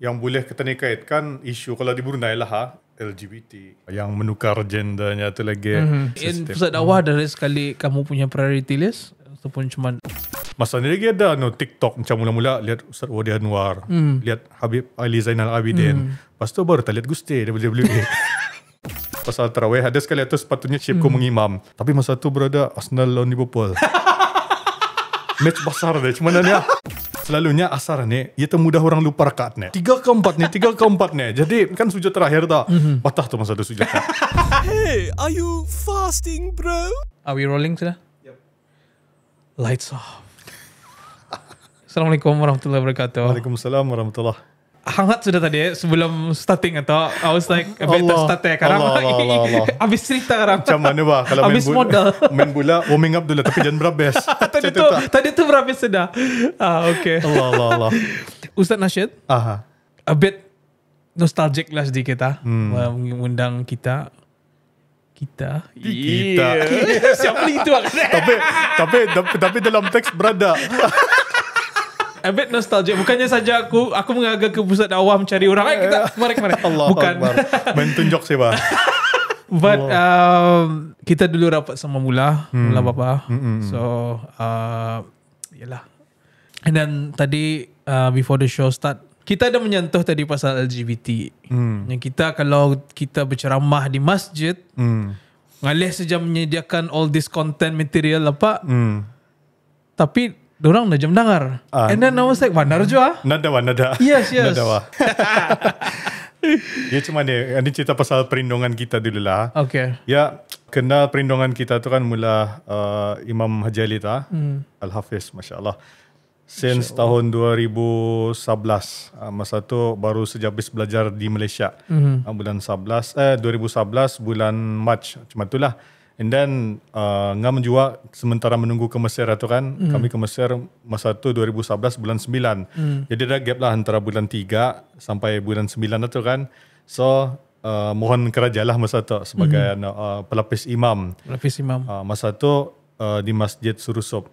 yang boleh kita ni kaitkan isu kalau di Brunei lah ha, LGBT yang menukar gendernya tu lagi mm-hmm. in pusat dakwah hmm dari sekali kamu punya priority list ataupun cuma masa ni lagi ada no, TikTok macam mula-mula lihat Ustaz Wadi Anwar mm. lihat Habib Ali Zainal Abidin mm. lepas tu baru tak lihat Gusti dia boleh beli pasal terawih ada sekali tu sepatutnya Cipku mm. mengimam tapi masa tu berada Arsenal lawan Liverpool match besar macam mana ni ah? selalunya asar ni ia termudah orang lupa rakaat ni tiga ke empat ni tiga ke empat ni jadi kan sujud terakhir tak mm-hmm. patah tu masa tu sujud kan. hey are you fasting bro are we rolling sudah yep lights off Assalamualaikum warahmatullahi wabarakatuh. Waalaikumsalam warahmatullahi wabarakatuh hangat sudah tadi eh, sebelum starting atau I was like a bit start ya. karam Allah, habis cerita karam macam mana bah kalau main modal main bola warming up dulu lah, tapi jangan berabes tadi tu tadi tu berabes sudah ah okey Allah Allah Allah Ustaz Nasir aha a bit nostalgic lah di kita ah. hmm. mengundang kita kita kita siapa itu tapi tapi tapi dalam teks berada A bit nostalgic Bukannya saja aku Aku mengagak ke pusat dakwah Mencari orang Ayo eh, kita mari kemarin Allah Bukan Bantun sih sewa But um, Kita dulu rapat sama mula hmm. Mula bapa Mm-mm. Hmm, hmm. So uh, Yelah And then tadi uh, Before the show start Kita dah menyentuh tadi pasal LGBT hmm. Yang kita kalau Kita berceramah di masjid hmm. Ngalih saja menyediakan All this content material apa hmm. Tapi Tapi Diorang dah jam dangar. Uh, ah. And then I was like, Wanar je lah. Nada wah, nada. Yes, yes. Nada wah. ya cuma ni, Ini cerita pasal perlindungan kita dulu lah. Okay. Ya, kenal perlindungan kita tu kan mula uh, Imam Haji Ali ta, ah. hmm. Al-Hafiz, Masya Allah. Since Masya Allah. tahun 2011, uh, ah, masa tu baru sejak habis belajar di Malaysia. Hmm. Uh, bulan 11, eh 2011 bulan March, cuma tu lah. And then uh, ngam juga sementara menunggu ke Mesir itu kan mm. kami ke Mesir masa itu 2011 bulan 9. Mm. Jadi ada gap lah antara bulan 3 sampai bulan 9 itu kan. So uh, mohon lah masa itu sebagai mm. uh, pelapis imam. Pelapis imam. Uh, masa itu uh, di Masjid Surusop.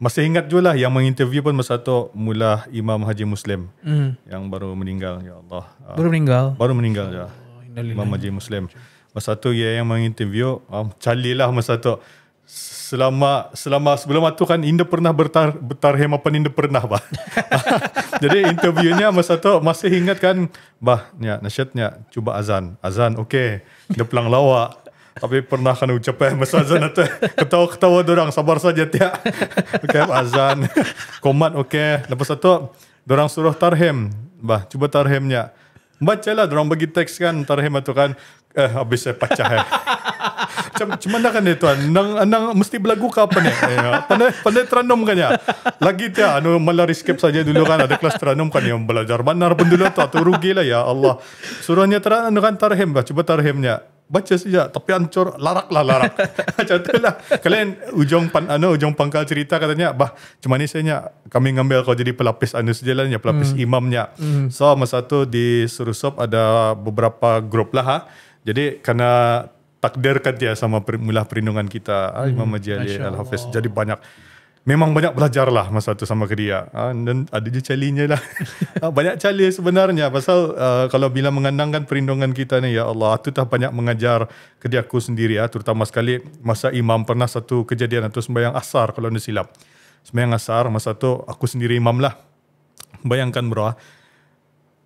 Masih ingat juga lah yang menginterview pun masa itu mula Imam Haji Muslim mm. yang baru meninggal ya Allah. Uh, baru meninggal. Baru meninggal ya. Oh, Imam Haji Muslim. Allah masa tu ya yang menginterview um, calilah masa tu selama selama sebelum tu kan Indo pernah bertar bertarhe apa Indo pernah bah jadi interviewnya masa tu masih ingat kan bah ya nasihatnya cuba azan azan okey dia pelang lawak tapi pernah kan ucapkan masa azan tu ketawa ketawa orang sabar saja tiak okey azan komat okey lepas tu orang suruh tarhem bah cuba tarhemnya Baca lah, orang bagi teks kan, tarhim itu kan eh, habis saya pacah eh. Macam macam mana kan ni tuan? Nang nang mesti belagu ke apa ni? Eh, pandai pandai teranum kan ya. Lagi dia ya, anu malari skip saja dulu kan ada kelas teranum kan yang belajar benar pun dulu tu atau rugi lah ya Allah. Suruhnya teranum kan tarhim bah. cuba tarhimnya. Baca saja tapi ancur larak lah larak. macam itulah. Kalian ujung pan anu ujung pangkal cerita katanya bah cuma ni saya kami ngambil kau jadi pelapis anu sejalannya pelapis hmm. imamnya. Hmm. So masa tu di Surusop ada beberapa grup lah ha. Jadi karena takdirkan dia sama mulah perlindungan kita ah, hmm. Imam Haji Ali Al Hafiz jadi banyak memang banyak belajar lah masa tu sama ke dia ah, dan ada je calinya lah ah, banyak cali sebenarnya pasal kalau bila mengandangkan perlindungan kita ni ya Allah tu tak banyak mengajar ke dia aku sendiri terutama sekali masa imam pernah satu kejadian atau sembahyang asar kalau ni silap sembahyang asar masa tu aku sendiri imam lah bayangkan bro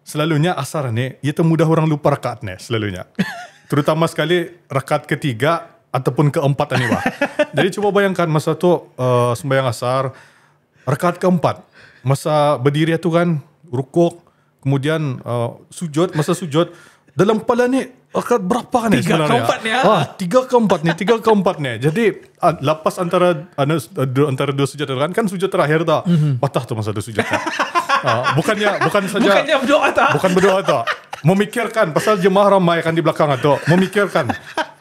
selalunya asar ni ia termudah orang lupa rakaat ni selalunya terutama sekali rakaat ketiga ataupun keempat ni wah jadi cuba bayangkan masa tu uh, sembahyang asar rakaat keempat masa berdiri tu kan rukuk kemudian uh, sujud masa sujud dalam kepala ni rakaat berapa ni tiga sebenarnya? keempat ni ah, tiga keempat ni tiga keempat ni jadi uh, lepas antara uh, antara dua sujud tu kan kan sujud terakhir tak mm-hmm. patah tu masa tu sujud kan? Ha, bukannya bukan saja bukannya berdoa tak bukan berdoa tak memikirkan pasal jemaah ramai kan di belakang tu memikirkan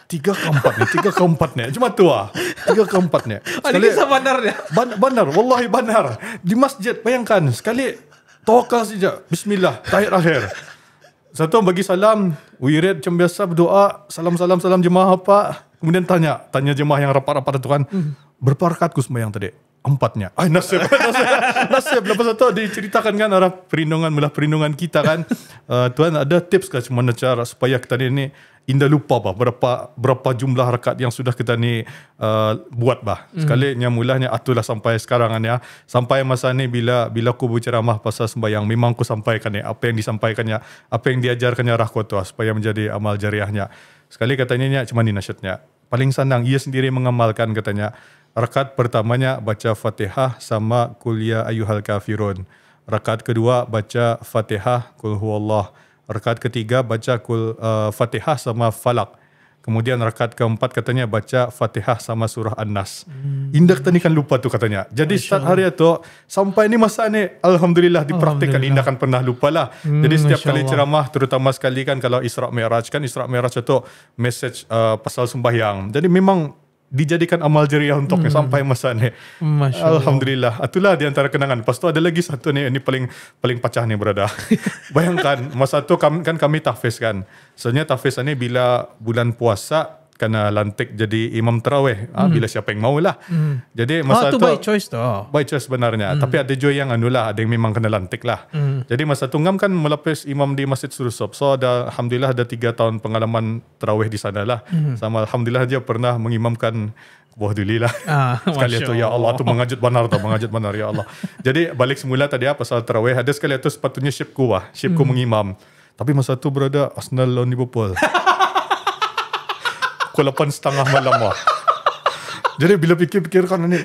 tiga ke empat ni tiga ke empat ni cuma tu ah tiga ke empat ni ah, sekali sama bandar dia ban, bandar wallahi bandar di masjid bayangkan sekali tokal saja bismillah tahiyat akhir satu bagi salam wirid macam biasa berdoa salam-salam salam jemaah apa kemudian tanya tanya jemaah yang rapat-rapat tu kan hmm. berapa rakaat ku sembahyang tadi empatnya. Ay, nasib, nasib, nasib. Lepas itu ada diceritakan kan arah perlindungan, melah perlindungan kita kan. Uh, eh, Tuhan ada tips ke mana cara supaya kita ini indah lupa bah berapa berapa jumlah rakaat yang sudah kita ni uh, buat bah. Hmm. Sekali mm. mulanya atulah sampai sekarang kan ya. Sampai masa ni bila bila aku berceramah pasal sembahyang memang aku sampaikan ya, apa yang disampaikannya, apa yang diajarkannya arah kota lah supaya menjadi amal jariahnya. Sekali katanya ni cuma ni nasihatnya. Paling senang ia sendiri mengamalkan katanya. Rakat pertamanya baca Fatihah sama kuliah ya ayuhal kafirun. Rakat kedua baca Fatihah kul huwallah. Rakat ketiga baca kul uh, eh, Fatihah sama Falak. Kemudian rakat keempat katanya baca Fatihah sama surah An-Nas. Hmm. Indak ni kan lupa tu katanya. Jadi setiap hari tu sampai ni masa ni alhamdulillah dipraktikkan indak kan pernah lupalah. Hmm, Jadi setiap kali ceramah terutama sekali kan kalau Isra Meraj kan Isra Meraj tu message uh, pasal sembahyang. Jadi memang dijadikan amal jariah untuknya hmm. sampai masa ni. Alhamdulillah. Itulah di antara kenangan. Lepas tu ada lagi satu ni, ini paling paling pecah ni berada. Bayangkan, masa tu kami, kan kami tahfiz kan. Sebenarnya tahfiz ni bila bulan puasa, kena lantik jadi imam terawih mm. ah, hmm. bila siapa yang maulah. Mm. Jadi masa oh, tu, by choice tu. By choice sebenarnya. Mm. Tapi ada juga yang anulah, ada yang memang kena lantik lah. Mm. Jadi masa tu ngam kan melepas imam di Masjid Surusop. So ada Alhamdulillah ada tiga tahun pengalaman terawih di sana lah. Mm. Sama Alhamdulillah dia pernah mengimamkan Wah duli lah. Ah, sekali tu ya Allah tu mengajut benar tu, mengajut benar ya Allah. Jadi balik semula tadi apa ah, soal terawih. Ada sekali tu sepatutnya syipku lah. Syipku mm. mengimam. Tapi masa tu berada Arsenal lawan Liverpool. Pukul 8 setengah malam lah Jadi bila fikir-fikirkan ni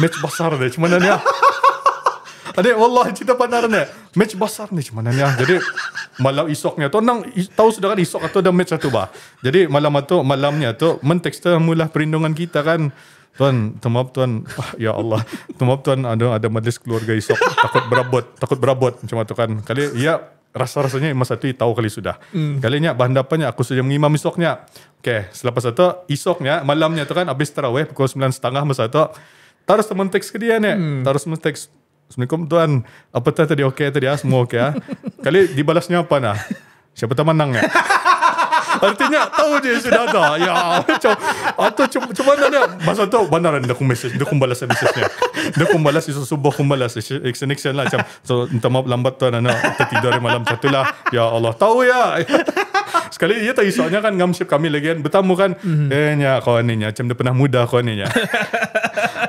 Match besar ni Cuma mana ni lah Adik wallah cerita benar ni Match besar ni Cuma mana ni lah Jadi malam esoknya tu nang tahu sudah kan esok atau ada match satu bah. Jadi malam tu malamnya tu mentekster mula perlindungan kita kan. Tuan, temap tuan, ya Allah. Temap tuan ada ada majlis keluarga esok takut berabot, takut berabot macam tu kan. Kali ya rasa-rasanya masa satu tahu kali sudah. Mm. Kali ni bahan dapatnya aku sudah mengimam esoknya. Okay, selepas itu esoknya malamnya tu kan habis terawih pukul 9.30 masa itu. Terus teman teks ke dia ni. Mm. Terus teman teks. Assalamualaikum tuan. Apa tadi okey tadi ya? Semua okey ya? Ah. Kali dibalasnya apa nah? Siapa teman nang ya? artinya tahu je sudah ada ya macam atau cuma cuma mana dia masa tu mana dia aku message dia aku balas message dia aku balas isu subuh aku balas extension lah macam so entah maaf lambat tu anak tertidur di malam satu lah. ya Allah tahu ya sekali dia ya tahu soalnya kan ngamship kami lagi kan bertamu kan mm eh nya kau ni macam dia pernah muda kau ni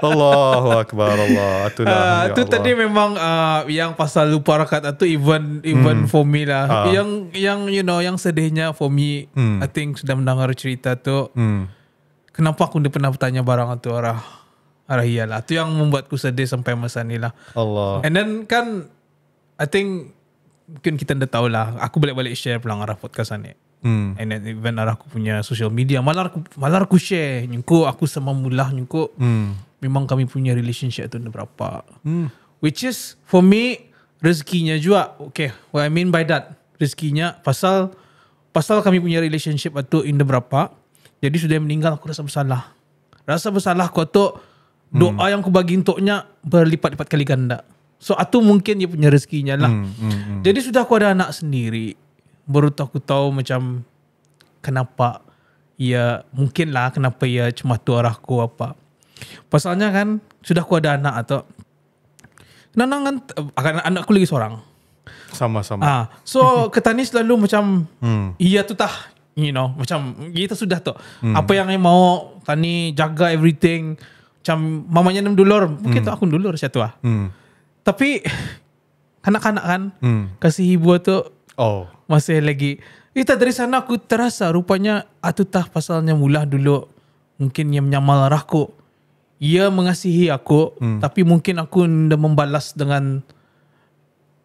Allahu akbar Allah. Itu uh, ah, ya tu tadi memang uh, yang pasal lupa rakaat ah, tu even even hmm. for me lah. Uh. Yang yang you know yang sedihnya for me hmm. I think sudah mendengar cerita tu. Hmm. Kenapa aku tidak pernah bertanya barang tu arah arah ialah tu yang membuatku sedih sampai masa ni lah. Allah. And then kan I think mungkin kita dah tahu lah. Aku balik-balik share pulang arah podcast ni. Mm. And then even arah aku punya social media. Malah aku, malah aku share. Nyungkuk aku sama mulah nyungkuk. Mm. Memang kami punya relationship tu ada berapa. Mm. Which is for me, rezekinya juga. Okay, what I mean by that. Rezekinya pasal pasal kami punya relationship tu in berapa. Jadi sudah meninggal aku rasa bersalah. Rasa bersalah kau tu hmm. doa mm. yang aku bagi untuknya berlipat-lipat kali ganda. So itu mungkin dia punya rezekinya lah. Mm. Mm. Jadi sudah aku ada anak sendiri baru tu aku tahu macam kenapa ia mungkin lah kenapa ia cuma tu arah aku apa. Pasalnya kan sudah aku ada anak atau Nanang kan akan anak aku lagi seorang. Sama-sama. Ah, so ketani selalu macam hmm. ia tu tah you know macam kita sudah tu hmm. apa yang dia mau tani jaga everything macam mamanya nem dulur mungkin hmm. tu aku dulur satu ah. Hmm. Tapi kanak-kanak kan hmm. kasih ibu tu Oh. Masih lagi. Itu eh, dari sana aku terasa rupanya atu tah pasalnya mulah dulu mungkin yang menyamal aku. Ia mengasihi aku hmm. tapi mungkin aku ndak membalas dengan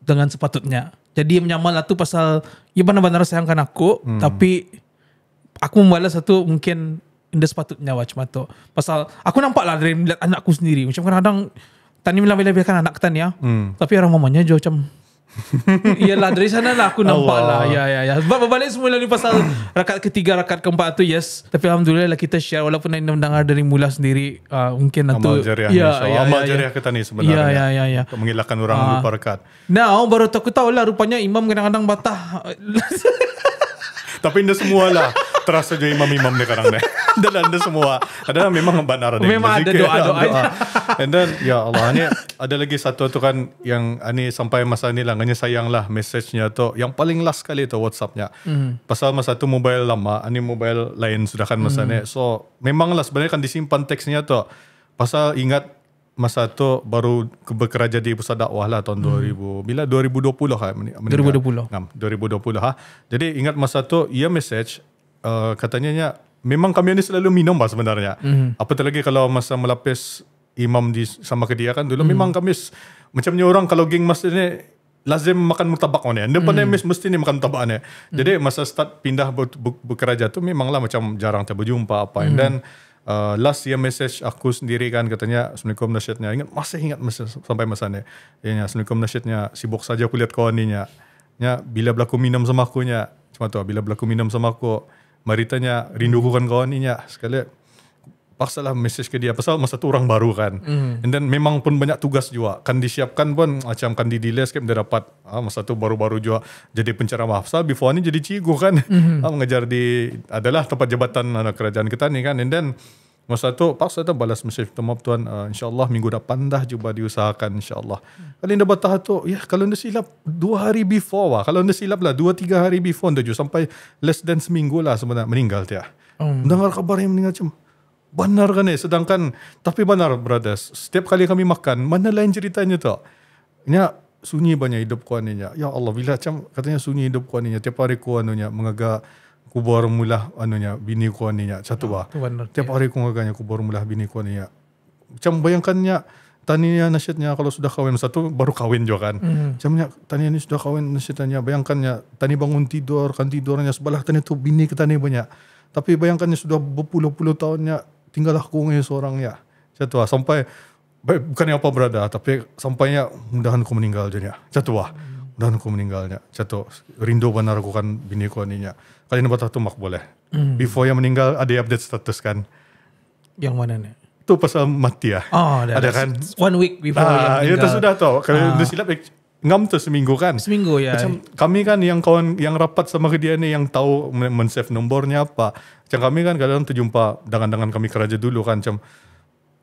dengan sepatutnya. Jadi yang menyamal itu pasal ia benar-benar sayangkan aku hmm. tapi aku membalas satu mungkin ndak sepatutnya macam tu. Pasal aku nampak lah dari melihat anakku sendiri macam kadang-kadang tani bila-bila biarkan anak tani ya. Hmm. Tapi orang mamanya jauh macam Yelah dari sana lah aku nampak lah. Allah. lah Ya ya ya Sebab berbalik semula ni pasal Rakat ketiga, rakat keempat tu yes Tapi Alhamdulillah lah kita share Walaupun nak mendengar dari mula sendiri uh, Mungkin Amal jariah ya, ya, Amal ya, ya. jariah ya. kita ni sebenarnya Ya ya ya, ya. Untuk mengilahkan orang uh, lupa rakat Now baru aku tahu lah Rupanya imam kadang-kadang batah Tapi anda semua lah Terasa jadi imam-imam ni kadang ni Dan anda semua Adalah memang benar ada Memang ada doa-doa doa. And then Ya Allah ni Ada lagi satu tu kan Yang ah, ni sampai masa ni lah Hanya sayang lah Message-nya tu Yang paling last kali tu WhatsAppnya. mm. Pasal masa tu mobile lama Ini ah, mobile lain Sudah kan masa mm. ni So Memang lah sebenarnya kan Disimpan teksnya tu Pasal ingat masa tu baru bekerja di pusat dakwah lah tahun hmm. 2000 bila 2020 lah meninggal. 2020 2020 ha. jadi ingat masa tu ia message uh, katanya nya memang kami ni selalu minum bah sebenarnya hmm. apatah lagi kalau masa melapis imam di sama kedia kan dulu hmm. memang kami macam orang kalau geng masa ni lazim makan mutabak ni anda hmm. pandai mesti ni makan mutabak ni hmm. jadi masa start pindah bekerja tu memanglah macam jarang terjumpa apa hmm. dan uh, last year message aku sendiri kan katanya Assalamualaikum nasihatnya ingat masih ingat masih, sampai masa ni ya Assalamualaikum nasihatnya sibuk saja aku lihat kau ni nya nya bila berlaku minum sama aku nya cuma tu bila berlaku minum sama aku maritanya rindu kan kau ni nya sekali paksa lah message ke dia pasal masa tu orang baru kan mm. and then memang pun banyak tugas juga kan disiapkan pun macam kan di delay sikit dia dapat ah, masa tu baru-baru juga jadi maaf pasal before ni jadi cikgu kan mm. ah, mengajar di adalah tempat jabatan anak kerajaan kita ni kan and then masa tu paksa tu balas message tu maaf tuan uh, insyaAllah minggu depan dah cuba diusahakan insyaAllah mm. kalau anda bertahap tu ya kalau anda silap dua hari before wah. kalau anda silap lah dua tiga hari before anda juga sampai less than seminggu lah sebenarnya meninggal dia oh. dengar kabar yang meninggal cuman Benar kan eh. Sedangkan, tapi benar brothers. Setiap kali kami makan, mana lain ceritanya tak? Ini sunyi banyak hidup ku aninya. Ya Allah, bila macam katanya sunyi hidup ku aninya. Tiap hari ku anunya, mengaga kubur mula anunya, bini ku aninya. Satu ya, bah. Tiap hari ku mengaganya kubur mula bini ku aninya. Macam bayangkannya, taninya nasihatnya kalau sudah kawin satu baru kawin juga kan mm. macamnya tani ini sudah kawin nasihatnya bayangkannya tani bangun tidur kan tidurnya sebelah tani itu bini ke banyak tapi bayangkannya sudah berpuluh-puluh tahunnya tinggal aku dengan seorang ya. Macam tu lah. Sampai, baik, bukan yang apa berada, tapi sampainya mudahan aku meninggal je ni. Ya. Macam tu lah. Hmm. Mudahan aku meninggalnya. Macam tu. Rindu benar aku kan bini aku ni. Ya. Kali ni batas tu mak boleh. Hmm. Before yang meninggal, ada update status kan? Yang mana ni? Itu pasal mati ya. Oh, ada, kan? One week before ah, yang Ya, tu sudah tau. Kalau ah. dia silap, ngam tu seminggu kan seminggu ya macam kami kan yang kawan yang rapat sama dia ni yang tahu men-save nombornya apa macam kami kan kadang-kadang terjumpa dengan-dengan kami kerja dulu kan macam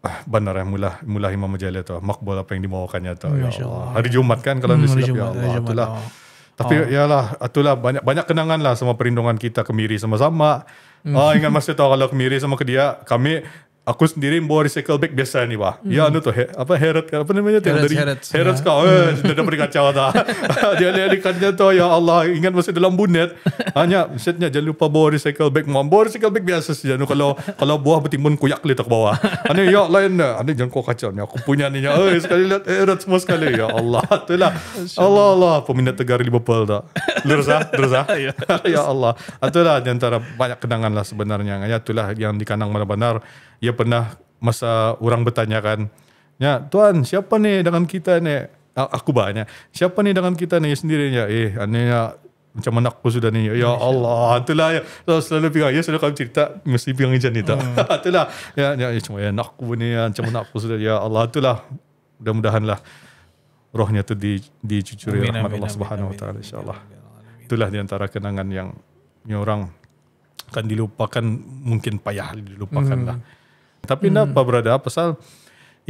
ah, benar ya eh, mulah mulah Imam Mujahid tu makbul apa yang dimawakannya tu ya Allah. hari Jumat kan kalau hmm, disilap Jumat, ya Allah Jumat, itulah Allah. Ya. tapi oh. yalah itulah banyak banyak kenangan lah sama perindungan kita kemiri sama-sama hmm. oh, ingat masih tahu kalau kemiri sama ke dia kami aku sendiri bawa recycle bag biasa ni wah, Mm. Ya anu tu he, apa Herod apa namanya tu dari Herod ya. kau eh hmm. dia dapat kacau dah. dia dia dikannya tu ya Allah ingat masih dalam bunet. Hanya setnya jangan lupa bawa recycle bag. Mau bawa recycle bag biasa saja anu kalau kalau buah bertimbun koyak letak bawah. Anu ya lain anu jangan kau kacau ni aku punya ni. Eh sekali lihat heret semua sekali ya Allah. Itulah. Allah Allah peminat tegar Liverpool dah. Terus ah, terus ah. Ya. ya Allah. Itulah di antara banyak kenangan lah sebenarnya. Ya itulah yang dikenang benar-benar. -benar ia pernah masa orang bertanya kan, ya tuan siapa nih dengan kita nih, Aku banyak. Siapa nih dengan kita nih sendiri ya? Eh, anehnya macam anak aku sudah nih. Ya Allah, itulah ya. So, selalu pegang. Ya, selalu kami cerita. Mesti pegang macam ni tak. Hmm. itulah. Ya, ya, cuma eh, ya, anak aku ni. Ya, macam anak aku sudah. Ya Allah, itulah. Mudah-mudahan lah. Rohnya tu di, dicucuri. Amin, rahmat Allah subhanahu wa ta'ala. Allah. Ya itulah diantara kenangan yang, yang orang kan dilupakan. Mungkin payah dilupakan hmm lah. Tapi hmm. apa berada pasal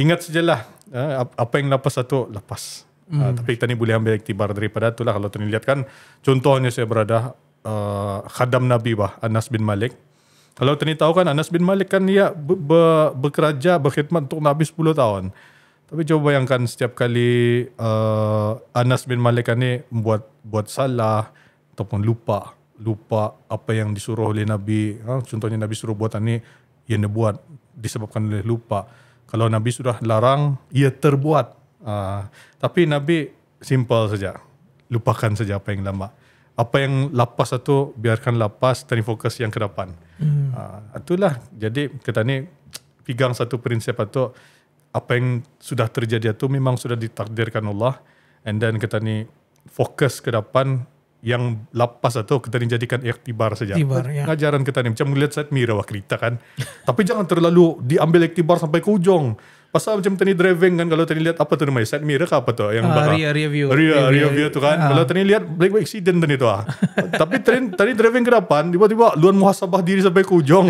ingat sajalah uh, apa yang lepas satu lepas. Hmm. Uh, tapi kita ni boleh ambil iktibar daripada lah. kalau tuan lihat kan contohnya saya berada uh, khadam Nabi bah Anas bin Malik. Kalau tuan tahu kan Anas bin Malik kan ia be- be- bekerja berkhidmat untuk Nabi 10 tahun. Tapi cuba bayangkan setiap kali uh, Anas bin Malik kan ni buat buat salah ataupun lupa lupa apa yang disuruh oleh Nabi. Ha, contohnya Nabi suruh buat ini, yang dia buat disebabkan oleh lupa. Kalau Nabi sudah larang, ia terbuat. Uh, tapi Nabi simple saja. Lupakan saja apa yang lama. Apa yang lapas itu, biarkan lapas, tadi fokus yang ke depan. Hmm. Uh, itulah. Jadi kita ni pegang satu prinsip itu, apa yang sudah terjadi itu memang sudah ditakdirkan Allah. And then kita ni fokus ke depan, yang lapas atau kita ni jadikan iktibar saja. Iktibar, ya. Ngajaran kita ni. Macam melihat saat Mira wah kerita kan. Tapi jangan terlalu diambil iktibar sampai ke ujung. Pasal macam tadi driving kan, kalau tadi lihat apa tu namanya, set mirror ke apa tu? Yang uh, bakal, rear, rear view. Rear, rear, view tu kan. Ah. Kalau tadi lihat, black like, accident tadi tu lah. Tapi tadi driving ke depan, tiba-tiba luan muhasabah diri sampai ke ujung.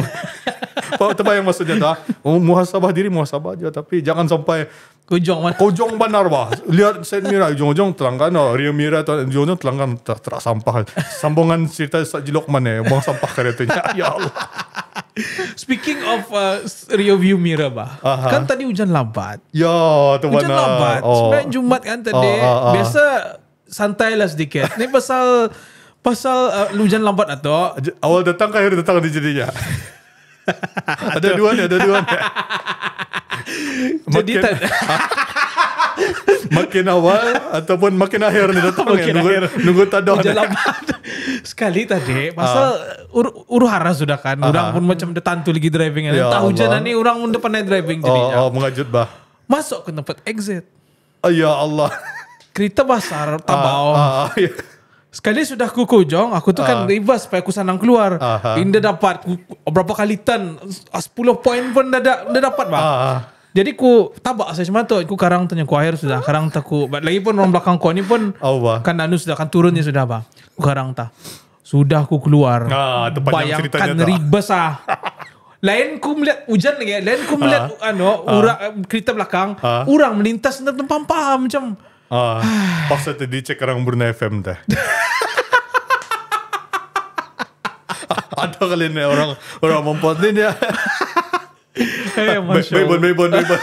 Tepat yang maksudnya tu lah. Muhasabah diri, muhasabah je. Tapi jangan sampai Kujong mana? Kujong benar bah. Lihat Saint Mira, Kujong lah, terangkan oh, Rio Mira tu, Kujong terangkan tak ter sampah. Sambungan cerita Sat Jilok mana? Buang sampah kereta ya, ya Allah. Speaking of uh, Rio View Mira bah, Aha. kan tadi hujan lambat. Ya, tu hujan lambat. Oh. Sebenarnya Jumat kan tadi. Oh, oh, oh. Biasa santai lah sedikit. Nih pasal pasal uh, hujan lambat atau awal datang ke akhir datang di jadinya. ada dua ni, ada dua ni. Jadi makin, tak... makin awal ataupun makin akhir ni datang makin kan? akhir. nunggu, nunggu tak sekali tadi pasal uh. ur, ur sudah kan uh-huh. orang ah. pun macam dia tantu lagi driving kan? ya, tak hujan ni orang pun depan driving oh, oh mengajut bah masuk ke tempat exit uh, ya Allah kereta basar tabau uh, uh, ya. Sekali sudah ku kujong, aku tu kan uh. reverse supaya aku senang keluar. Uh-huh. Indah dapat berapa kali tan 10 poin pun dah, dah, dapat bah. Uh-huh. Jadi ku tabak saya cuma tu ku karang tanya ku air sudah karang tak ku lagi pun orang belakang ku ni pun Allah. kan anu sudah kan turunnya sudah apa ku karang tak sudah ku keluar ah, bayangkan ribes ah lain ku melihat hujan lagi lain ku melihat ah. anu ah. urak kereta belakang ah. orang melintas dalam tempat paham macam ah. paksa tadi cek karang burna FM dah ada kali ni orang orang mempunyai dia Eh, Maybon, Maybon, Maybon.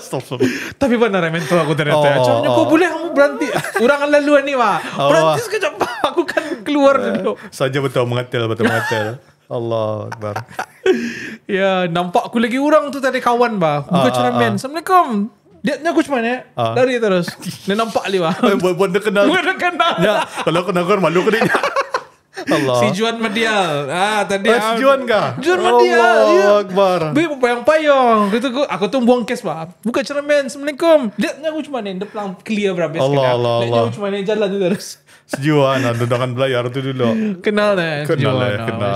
Stop, stop. Tapi pun nak mentor aku ternyata. Oh, Cuma, oh. kau boleh kamu berhenti. Orang laluan lalu ni, Pak. Berhenti sekejap, Pak. Aku kan keluar eh, dulu. Saja betul mengatil, betul mengatil. Allah Akbar. ya, nampak aku lagi orang tu tadi kawan, Pak. Muka ah, ah, cermin. Ah, ah. Assalamualaikum. Lihatnya aku cuman ya. Eh. Ah. Lari terus. Dia nampak li, Pak. Eh, buat dia kenal. Buat dia kenal. Ya, kalau kenal kau malu ke dia. Allah. Si Juan Medial. Ah, tadi. Eh, ah, si Juan kah? Juan Medial. Allah ya. Akbar. Bi payung payung. Gitu aku, aku tuh buang cash pak. Buka cermin. Assalamualaikum. Lihatnya aku cuma nih. Depan clear berapa. Allah Dia Allah. cuma nih jalan tuh terus. Si Juan ah, ada dengan belajar tuh dulu. Kenal deh. Kenal deh. Ah, kenal.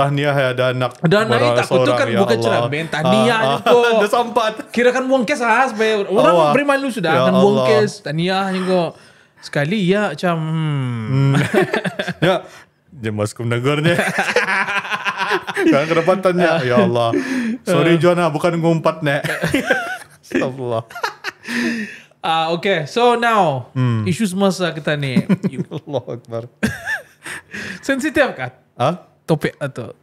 Tahniah ya ada anak. Ada anak itu aku tuh kan ya buka cermin. Tahniah ah, itu. Ada sempat. Kira kan buang cash lah. Orang beri malu sudah. Kan buang cash. Tahniah kok. Sekali ya macam hmm. hmm. ya Jemaah sekolah negernya Kan ke uh, Ya Allah Sorry uh, Juana Bukan ngumpat nek Astagfirullah Ah uh, Okay So now hmm. Isu semasa kita ni Allah Akbar Sensitif kan? Ha? Huh? Topik atau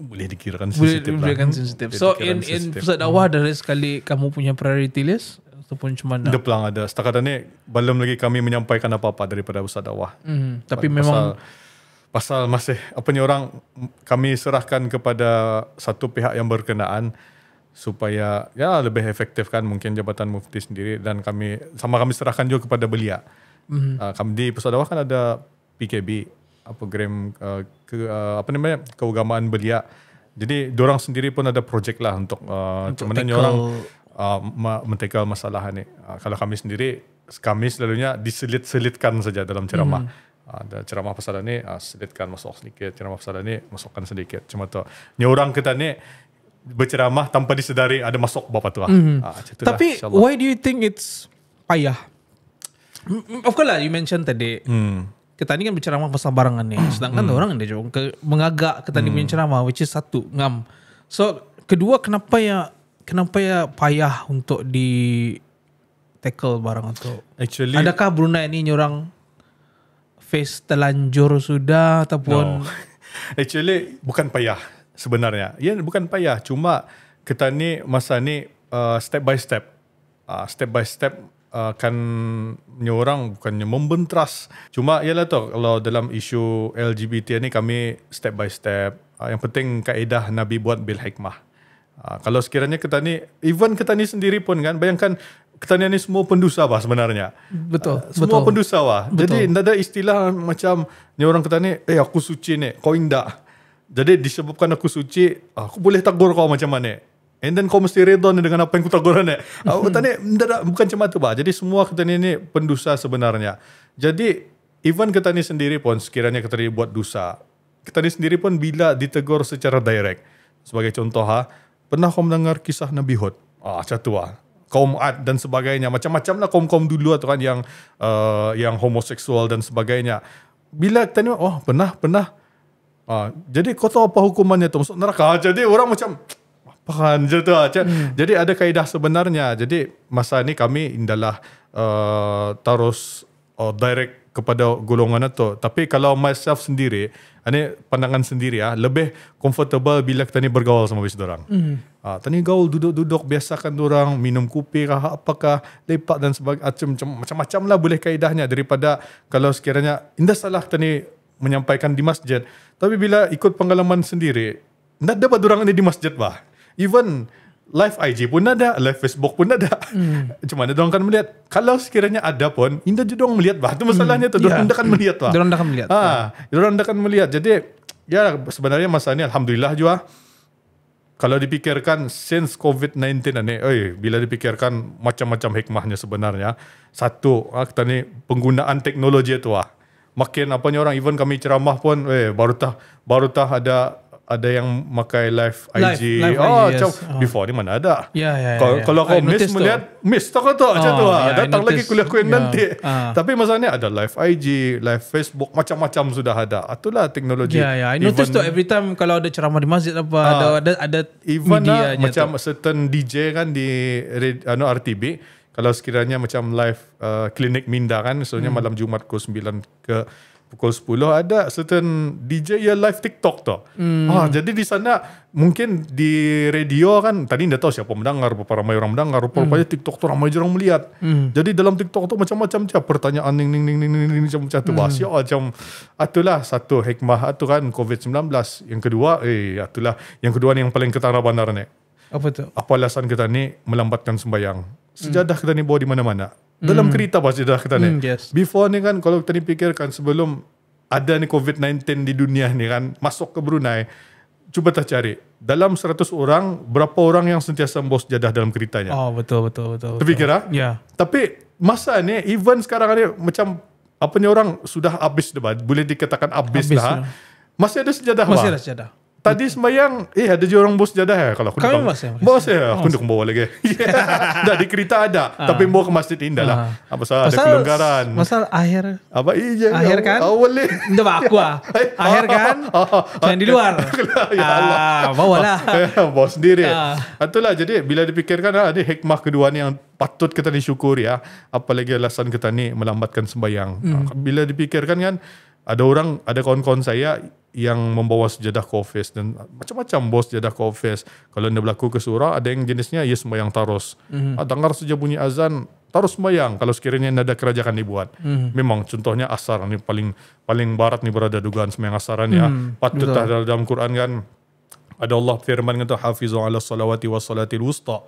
boleh dikira kan sensitif lah. boleh dikirakan lah. sensitif so in, in pusat dakwah hmm. dari sekali kamu punya priority list ataupun cuma ada pelang ada setakat ini belum lagi kami menyampaikan apa-apa daripada pusat dakwah hmm. tapi memang pasal, pasal masih apa ni orang kami serahkan kepada satu pihak yang berkenaan supaya ya lebih efektif kan mungkin jabatan mufti sendiri dan kami sama kami serahkan juga kepada belia. Mm-hmm. kami di pusat dakwah kan ada PKB apa gram eh, ke eh, apa namanya keagamaan belia. Jadi dorang sendiri pun ada projek lah untuk, uh, untuk cuman orang mentekal masalah ni. Ah, kalau kami sendiri kami selalunya diselit-selitkan saja dalam ceramah. Mm-hmm ada uh, ceramah pasal ni uh, ah, sedikitkan masuk sedikit ceramah pasal ni masukkan sedikit cuma tu ni orang kita ni berceramah tanpa disedari ada masuk bapa mhm. ah, tu mm-hmm. uh, tapi lah, why do you think it's payah of course lah you mentioned tadi mm. kita ni kan berceramah pasal barangan ni sedangkan mm. orang dia jom mengagak kita ni mm. berceramah which is satu ngam so kedua kenapa ya kenapa ya payah untuk di tackle barang tu actually adakah Brunei ni orang face telanjur sudah ataupun no. actually bukan payah sebenarnya ya bukan payah cuma kita ni masa ni uh, step by step uh, step by step akan uh, menyorang kan bukannya membentras cuma ialah tu kalau dalam isu LGBT ni kami step by step uh, yang penting kaedah Nabi buat bil hikmah uh, kalau sekiranya kita ni even kita ni sendiri pun kan bayangkan Ketanian ni semua pendusa bah sebenarnya. Betul. Uh, semua betul. pendusa bah. Jadi tidak ada istilah macam ni orang kata ni, eh aku suci ni, kau indah. Jadi disebabkan aku suci, ah, aku boleh tegur kau macam mana. And then kau mesti redon dengan apa yang aku tegur ni. Ah, aku kata ni, bukan cuma tu bah. Jadi semua ketanian ni pendusa sebenarnya. Jadi even ketanian sendiri pun sekiranya ketanian buat dosa, ketanian sendiri pun bila ditegur secara direct. Sebagai contoh ha, pernah kau mendengar kisah Nabi Hud? Ah, catu ah kaum ad dan sebagainya macam-macam lah kaum-kaum dulu tu kan yang uh, yang homoseksual dan sebagainya bila tanya oh pernah pernah uh, jadi kau tahu apa hukumannya tu masuk neraka ah, jadi orang macam apa kan jadi hmm. jadi ada kaedah sebenarnya jadi masa ni kami indalah uh, terus uh, direct kepada golongan itu. Tapi kalau myself sendiri, ini pandangan sendiri ya, lebih comfortable bila kita ni bergaul sama bis orang. Mm. Ah, tani gaul duduk-duduk biasakan orang minum kopi kah apakah lepak dan sebagainya macam-macam ah, macam-macam lah boleh kaedahnya daripada kalau sekiranya indah salah tani menyampaikan di masjid. Tapi bila ikut pengalaman sendiri, tidak dapat orang ini di masjid bah. Even live IG pun ada, live Facebook pun ada. Hmm. Cuma dia orang akan melihat. Kalau sekiranya ada pun, indah juga orang melihat bah. Itu masalahnya hmm. tu. Yeah. Dia orang akan ya. melihat lah. Dia orang akan melihat. Ah, ha. Dia ya. orang akan melihat. Jadi, ya sebenarnya masa ini Alhamdulillah juga. Kalau dipikirkan since COVID-19 ini, lah eh, bila dipikirkan macam-macam hikmahnya sebenarnya. Satu, ah, kita ni penggunaan teknologi itu lah. Makin apanya orang, even kami ceramah pun, eh, baru tah, baru tah ada ada yang makai live IG. Live, live IG, oh, ah, yes. Macam, oh. Before ni mana ada. Ya, yeah, ya, yeah, Kalau, yeah. kalau kau miss to. melihat, miss tak kau tu. Oh, macam ah, tu yeah, ya, Datang lagi kuliah kuih yeah. nanti. Uh. Tapi masalahnya ada live IG, live Facebook, macam-macam sudah ada. Itulah teknologi. Ya, yeah, ya. Yeah. I notice tu every time kalau ada ceramah di masjid apa, uh, ada, ada, ada even media. Even macam tu. certain DJ kan di ano, RTB, kalau sekiranya macam live uh, klinik minda kan, soalnya hmm. malam Jumat ke 9 ke pukul 10 ada certain DJ yang live TikTok tu. Hmm. Ah, jadi di sana mungkin di radio kan tadi anda tahu siapa mendengar, berapa ramai orang mendengar, rupa hmm. rupanya hmm. TikTok tu ramai orang melihat. Hmm. Jadi dalam TikTok tu macam-macam macam pertanyaan ning ning ning ning ning ning macam macam tu hmm. bahasa ah, macam atulah ah, satu hikmah atu ah kan COVID-19. Yang kedua eh atulah yang kedua ni yang paling ketara bandar ni. Apa tu? Apa alasan kita ni melambatkan sembahyang? Sejadah hmm. kita ni bawa di mana-mana dalam mm. kereta pasti dah kita ni. Mm, yes. Before ni kan kalau kita ni fikirkan sebelum ada ni COVID-19 di dunia ni kan masuk ke Brunei cuba tak cari dalam 100 orang berapa orang yang sentiasa bos jadah dalam keritanya. Oh betul betul betul. betul. Terfikir ah? Ya. Tapi masa ni even sekarang ni macam apa ni orang sudah habis debat boleh dikatakan habis, habis dah. Ya. Masih ada sejadah Masih ada sejadah. Tadi sembayang Eh ada je orang bos jadah ya. Kalau aku Kami bos ya Bos ya Aku nak bawa lagi Tak di kereta ada ha. Tapi bawa ke masjid indah lah ha. Apa salah kelonggaran Masal akhir Apa iya Akhir ya, kan Awal ni Itu aku lah Akhir kan ah, Yang di luar Ya Allah Bawa lah Bawa sendiri Itulah jadi Bila dipikirkan lah, Ada hikmah kedua ni Yang patut kita ni syukur ya Apalagi alasan kita ni Melambatkan sembayang hmm. Bila dipikirkan kan ada orang ada kawan-kawan saya yang membawa sejadah kofes dan macam-macam bos sejadah kofes kalau anda berlaku ke surah ada yang jenisnya ya sembahyang taros mm-hmm. dengar ah, saja bunyi azan taros sembahyang kalau sekiranya anda ada kerajaan dibuat mm-hmm. memang contohnya asar ini paling paling barat nih berada dugaan sembahyang asar ya mm-hmm. patut ada dalam Quran kan ada Allah firman kata hafizu ala salawati wa salatil wusta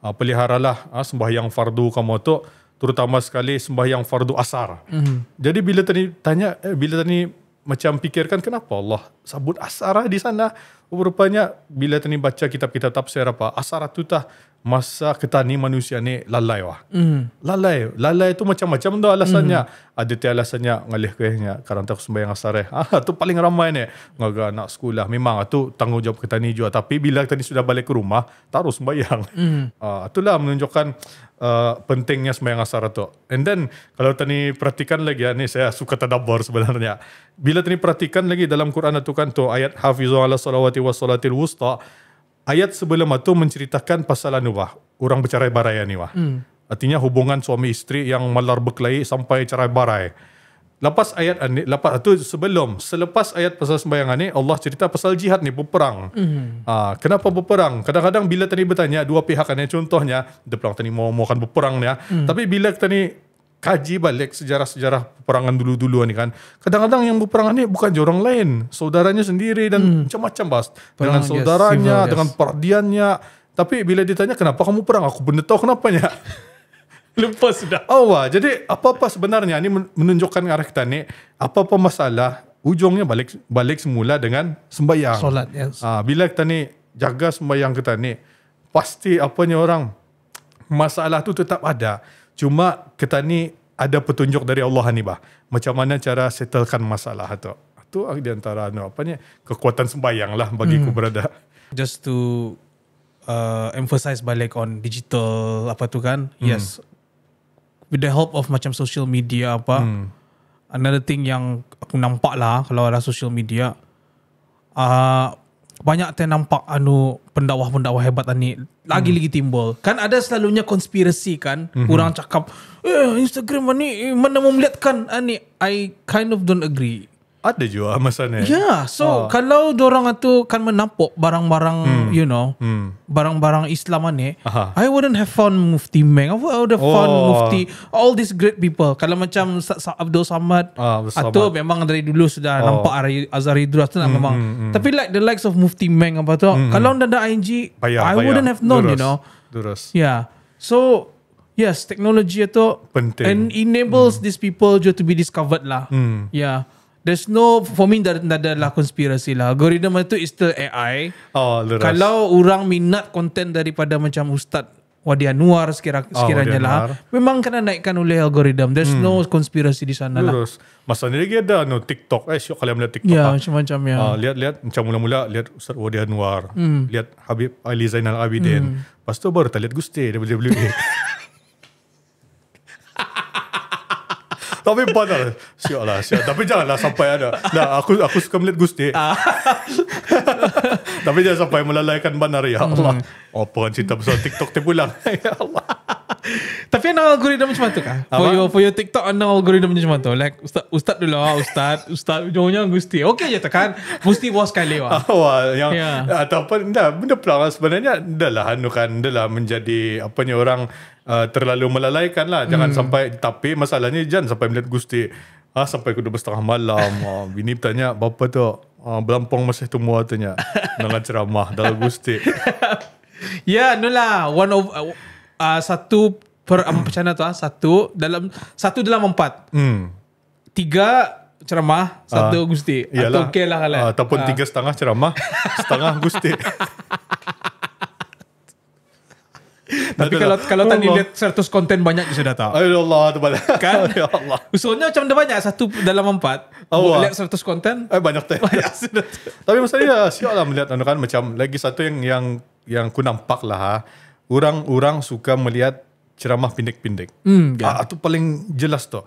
ah, peliharalah uh, sembahyang fardu kamu itu terutama sekali sembahyang fardu asar. Mm. Jadi bila tadi tanya eh, bila tadi macam fikirkan kenapa Allah sebut asar di sana rupanya bila tadi baca kitab-kitab tafsir apa asar itu tah masa kita ni manusia ni lalai wah. Mm. Lalai. Lalai tu macam-macam tu alasannya. Mm. Ada tiap alasannya ngalih ke nya. Karang tak sembahyang asar eh. Ah, tu paling ramai ni. Ngaga anak sekolah. Memang tu tanggungjawab kita ni juga. Tapi bila kita ni sudah balik ke rumah, taruh sembahyang. Mm. Ah, itulah menunjukkan uh, pentingnya sembahyang asar tu. And then, kalau kita ni perhatikan lagi, ah, ni saya suka tadabur sebenarnya. Bila kita perhatikan lagi dalam Quran itu kan tu ayat Hafizu ala salawati wa wusta' ayat sebelum itu menceritakan pasal anu wah, orang bercerai barai ni wah. Hmm. Artinya hubungan suami isteri yang malar berkelahi sampai cerai barai. Lepas ayat ini, lepas itu sebelum, selepas ayat pasal sembahyangan ini, Allah cerita pasal jihad ni berperang. Mm. Aa, ah, kenapa berperang? Kadang-kadang bila tadi bertanya dua pihak ini, kan, contohnya, dia bilang tadi mau mau akan berperang ni. Mm. Tapi bila tadi kaji balik sejarah-sejarah peperangan dulu-dulu ni kan kadang-kadang yang berperangan ni bukan je orang lain saudaranya sendiri dan hmm. macam-macam bas perang, dengan saudaranya yes, dengan yes. perdiannya tapi bila ditanya kenapa kamu perang aku benda tahu kenapanya lupa sudah oh jadi apa-apa sebenarnya ini menunjukkan arah kita ni apa-apa masalah ujungnya balik balik semula dengan sembahyang solat yes. ah, bila kita ni jaga sembahyang kita ni pasti apanya orang masalah tu tetap ada Cuma kita ni ada petunjuk dari Allah ni bah. Macam mana cara settlekan masalah tu. Tu ah, di antara no, apa ni kekuatan sembahyang lah bagi aku hmm. berada. Just to uh, emphasize balik on digital apa tu kan. Hmm. Yes. With the help of macam social media apa. Hmm. Another thing yang aku nampak lah kalau ada social media. Uh, banyak tu nampak anu pendakwah-pendakwah hebat ani lagi hmm. lagi timbul. Kan ada selalunya konspirasi kan mm-hmm. orang cakap eh Instagram ni mana kan ani I kind of don't agree ada juga lah masalah ni. Yeah, so oh. kalau orang tu kan menampok barang-barang hmm. you know, hmm. barang-barang Islam ni, I wouldn't have found Mufti Meng. I would have found oh. Mufti all these great people. Kalau macam Abdul Samad, ah, atau memang dari dulu sudah oh. nampak Azhar Idrus tu lah hmm, memang. Hmm, hmm. Tapi like the likes of Mufti Meng apa tu, hmm. kalau anda ada ING, bayar, I bayar. wouldn't have known, Durus. you know. Durus. Yeah. So Yes, teknologi itu and enables hmm. these people to be discovered lah. Hmm. Yeah. There's no for me that that adalah conspiracy lah. Algoritma itu is still AI. Oh, Kalau orang minat konten daripada macam Ustaz Wadi Anwar sekira, oh, sekiranya oh, lah. Memang kena naikkan oleh algoritma. There's hmm. no conspiracy di sana lah. Terus. Masa ni lagi ada no, TikTok. Eh, syok kalian melihat TikTok. Ya, yeah, macam-macam ya. Uh, ah, lihat-lihat, macam mula-mula lihat Ustaz Wadi Anwar. Hmm. Lihat Habib Ali Zainal Abidin. Hmm. Lepas baru tak lihat Gusti. Dia boleh beli. Tapi bad lah Siap lah siap. Tapi janganlah sampai ada nah, aku, aku suka melihat Gusti ah. Tapi jangan sampai melalaikan banar Ya hmm. Allah hmm. Oh, apa kan cerita pasal TikTok tu pulang Ya Allah Tapi anak algoritma macam tu kan for, your, for your TikTok anak algoritma macam tu Like ustaz, ustaz dulu lah Ustaz Ustaz Jauhnya Gusti Okay je tu kan Mesti bos kali lah Awal yang, yeah. apa? dah, Benda pelang sebenarnya Dah lah anu kan Dah lah menjadi Apanya orang uh, terlalu melalaikan lah. Jangan hmm. sampai, tapi masalahnya jangan sampai melihat Gusti. Ah, sampai ke dua setengah malam. Ah, bini bertanya, bapa tu? Ah, belampung masih tu muat tanya. Dengan ceramah dalam Gusti. ya, yeah, no lah. One of, uh, uh, satu per, um, macam mana tu ah? Satu dalam, satu dalam empat. Hmm. Tiga, ceramah satu uh, gusti ah, iyalah. atau okay lah kalian uh, ataupun uh. tiga setengah ceramah setengah gusti tapi Betul kalau lah. kalau tak lihat 100 konten banyak sudah tak. Allah tu balik. Kan? Ya Allah. Usulnya macam dah banyak satu dalam empat. Oh, lihat 100 konten. Eh banyak tu. Banyak sudah. Tapi maksudnya siapa lah melihat anu kan macam lagi satu yang yang yang ku nampak lah. Ha. Orang-orang suka melihat ceramah pendek-pendek. Hmm, kan? ah, itu ya. paling jelas tu.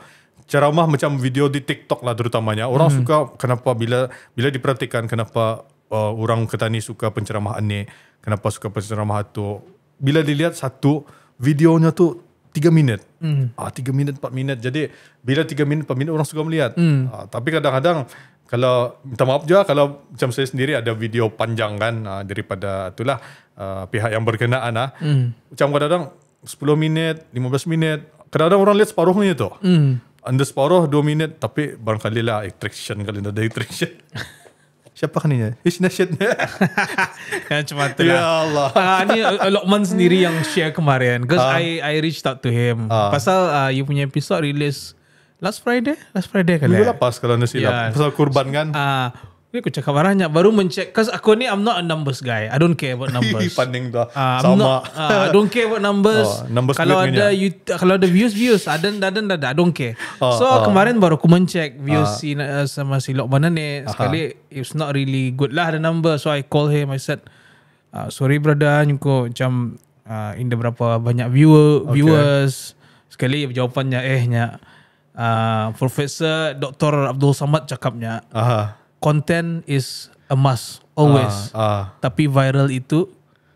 Ceramah macam video di TikTok lah terutamanya. Orang hmm. suka kenapa bila bila diperhatikan kenapa uh, orang ketani suka penceramah aneh. Kenapa suka penceramah itu bila dilihat satu videonya tu tiga minit. Mm. Ah tiga minit empat minit. Jadi bila tiga minit empat minit orang suka melihat. Mm. Ah, tapi kadang-kadang kalau minta maaf juga kalau macam saya sendiri ada video panjang kan ah, daripada itulah ah, pihak yang berkenaan ah. Mm. Macam kadang-kadang 10 minit, lima belas minit. Kadang-kadang orang lihat separuhnya tu. Mm. Under separuh dua minit tapi barangkali lah attraction kali ada attraction. Siapa kan ini? Ish nasyid. yang cuma tu Ya lah. Allah. Ah, uh, ini Lokman sendiri yang share kemarin. Cause uh. Ah. I I reached out to him. Uh. Pasal uh, you punya episode release last Friday? Last Friday kali Minggu lepas kalau anda silap. Pasal kurban kan? Uh, jadi aku cakap banyak baru mencek cause aku ni I'm not a numbers guy. I don't care about numbers. Pandang dah. Uh, sama. Not, uh, I don't care about numbers. Oh, numbers kalau ada you, kalau ada views views, ada ada ada I don't care. Oh, so oh. kemarin baru aku mencek views uh. si, uh, sama si Lokman ni sekali uh-huh. it's not really good lah the number. So I call him I said uh, sorry brother nyuko macam uh, in the berapa banyak viewer viewers. Okay. Sekali jawapannya ehnya uh, Profesor Dr. Abdul Samad cakapnya. Aha. Uh-huh. content is a must always. Uh, uh. Tapi viral itu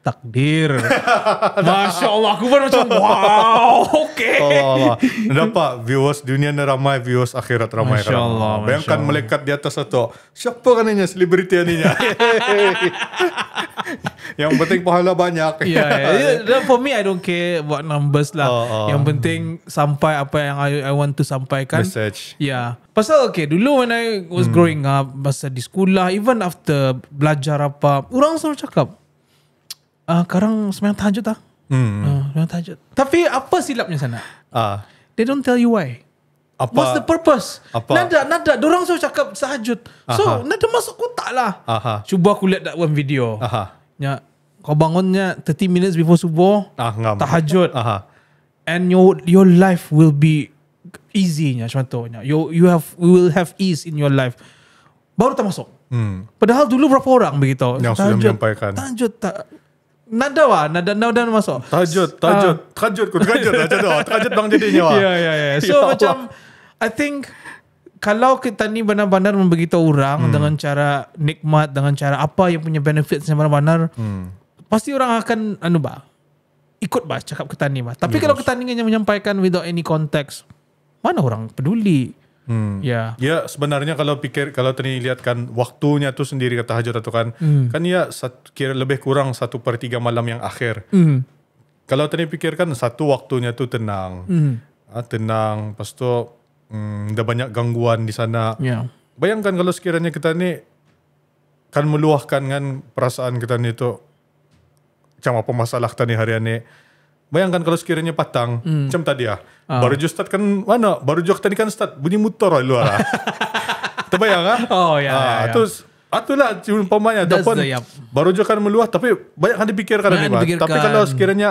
takdir. Masya Allah, aku baru macam wow, oke. Okay. Allah, Allah. Pak, viewers dunia ini ramai, viewers akhirat ramai. Masya Allah. Masya Bayangkan Allah. di atas satu, siapa kan ini selebriti aninya? Yang penting pahala banyak. Yeah, yeah. Ya. Ya, for me, I don't care what numbers lah. Uh, uh, yang penting sampai apa yang I, I want to sampaikan. Ya. Yeah. Pasal okay, dulu when I was hmm. growing up, masa di sekolah, even after belajar apa, orang selalu cakap, ah, sekarang semangat tahajud lah. Hmm. Uh, ah, semangat tahajud. Tapi apa silapnya sana? Uh. They don't tell you why apa what's the purpose apa nada nada orang so cakap sahajud so nada masuk kotak lah Aha. cuba aku lihat that one video Aha. ya kau bangunnya 30 minutes before subuh ah, ngam. tahajud Aha. and your your life will be easy nya macam tu nya you you have will have ease in your life baru tak masuk hmm. padahal dulu berapa orang begitu yang tahajud, sudah menyampaikan tahajud tak Nada wah, nada nada masuk. Tajud, tajud, uh, tajud, ah. tajud, tajud, lah, tajud, tajud bang jadinya wah. Ya, ya, ya. So ya macam, I think kalau kita ni benar-benar memberitahu orang hmm. dengan cara nikmat dengan cara apa yang punya benefit yang benar-benar hmm. pasti orang akan anu ba ikut ba cakap kita ni mah Tapi yes. kalau kita ni hanya menyampaikan without any context mana orang peduli? Hmm. Ya. Yeah. Ya sebenarnya kalau pikir kalau tadi lihatkan waktunya tu sendiri kata hajat atau kan hmm. kan ya kira lebih kurang satu per tiga malam yang akhir. Hmm. Kalau tadi pikirkan satu waktunya tu tenang. Hmm. Ah, tenang. Pastu Hmm, dah banyak gangguan di sana. Yeah. Bayangkan kalau sekiranya kita ni kan meluahkan kan perasaan kita ni tu macam apa masalah kita ni hari ini. Bayangkan kalau sekiranya patang hmm. macam tadi ah. Uh. Baru just start kan mana? Baru jok tadi kan start bunyi motor lah luar. Lah. Terbayang ah? Oh ya. Yeah, ah, yeah, ya. terus yeah. Atulah cuma pemainnya baru jok kan meluah tapi banyak kan dipikirkan, banyak dipikirkan. Tapi kalau sekiranya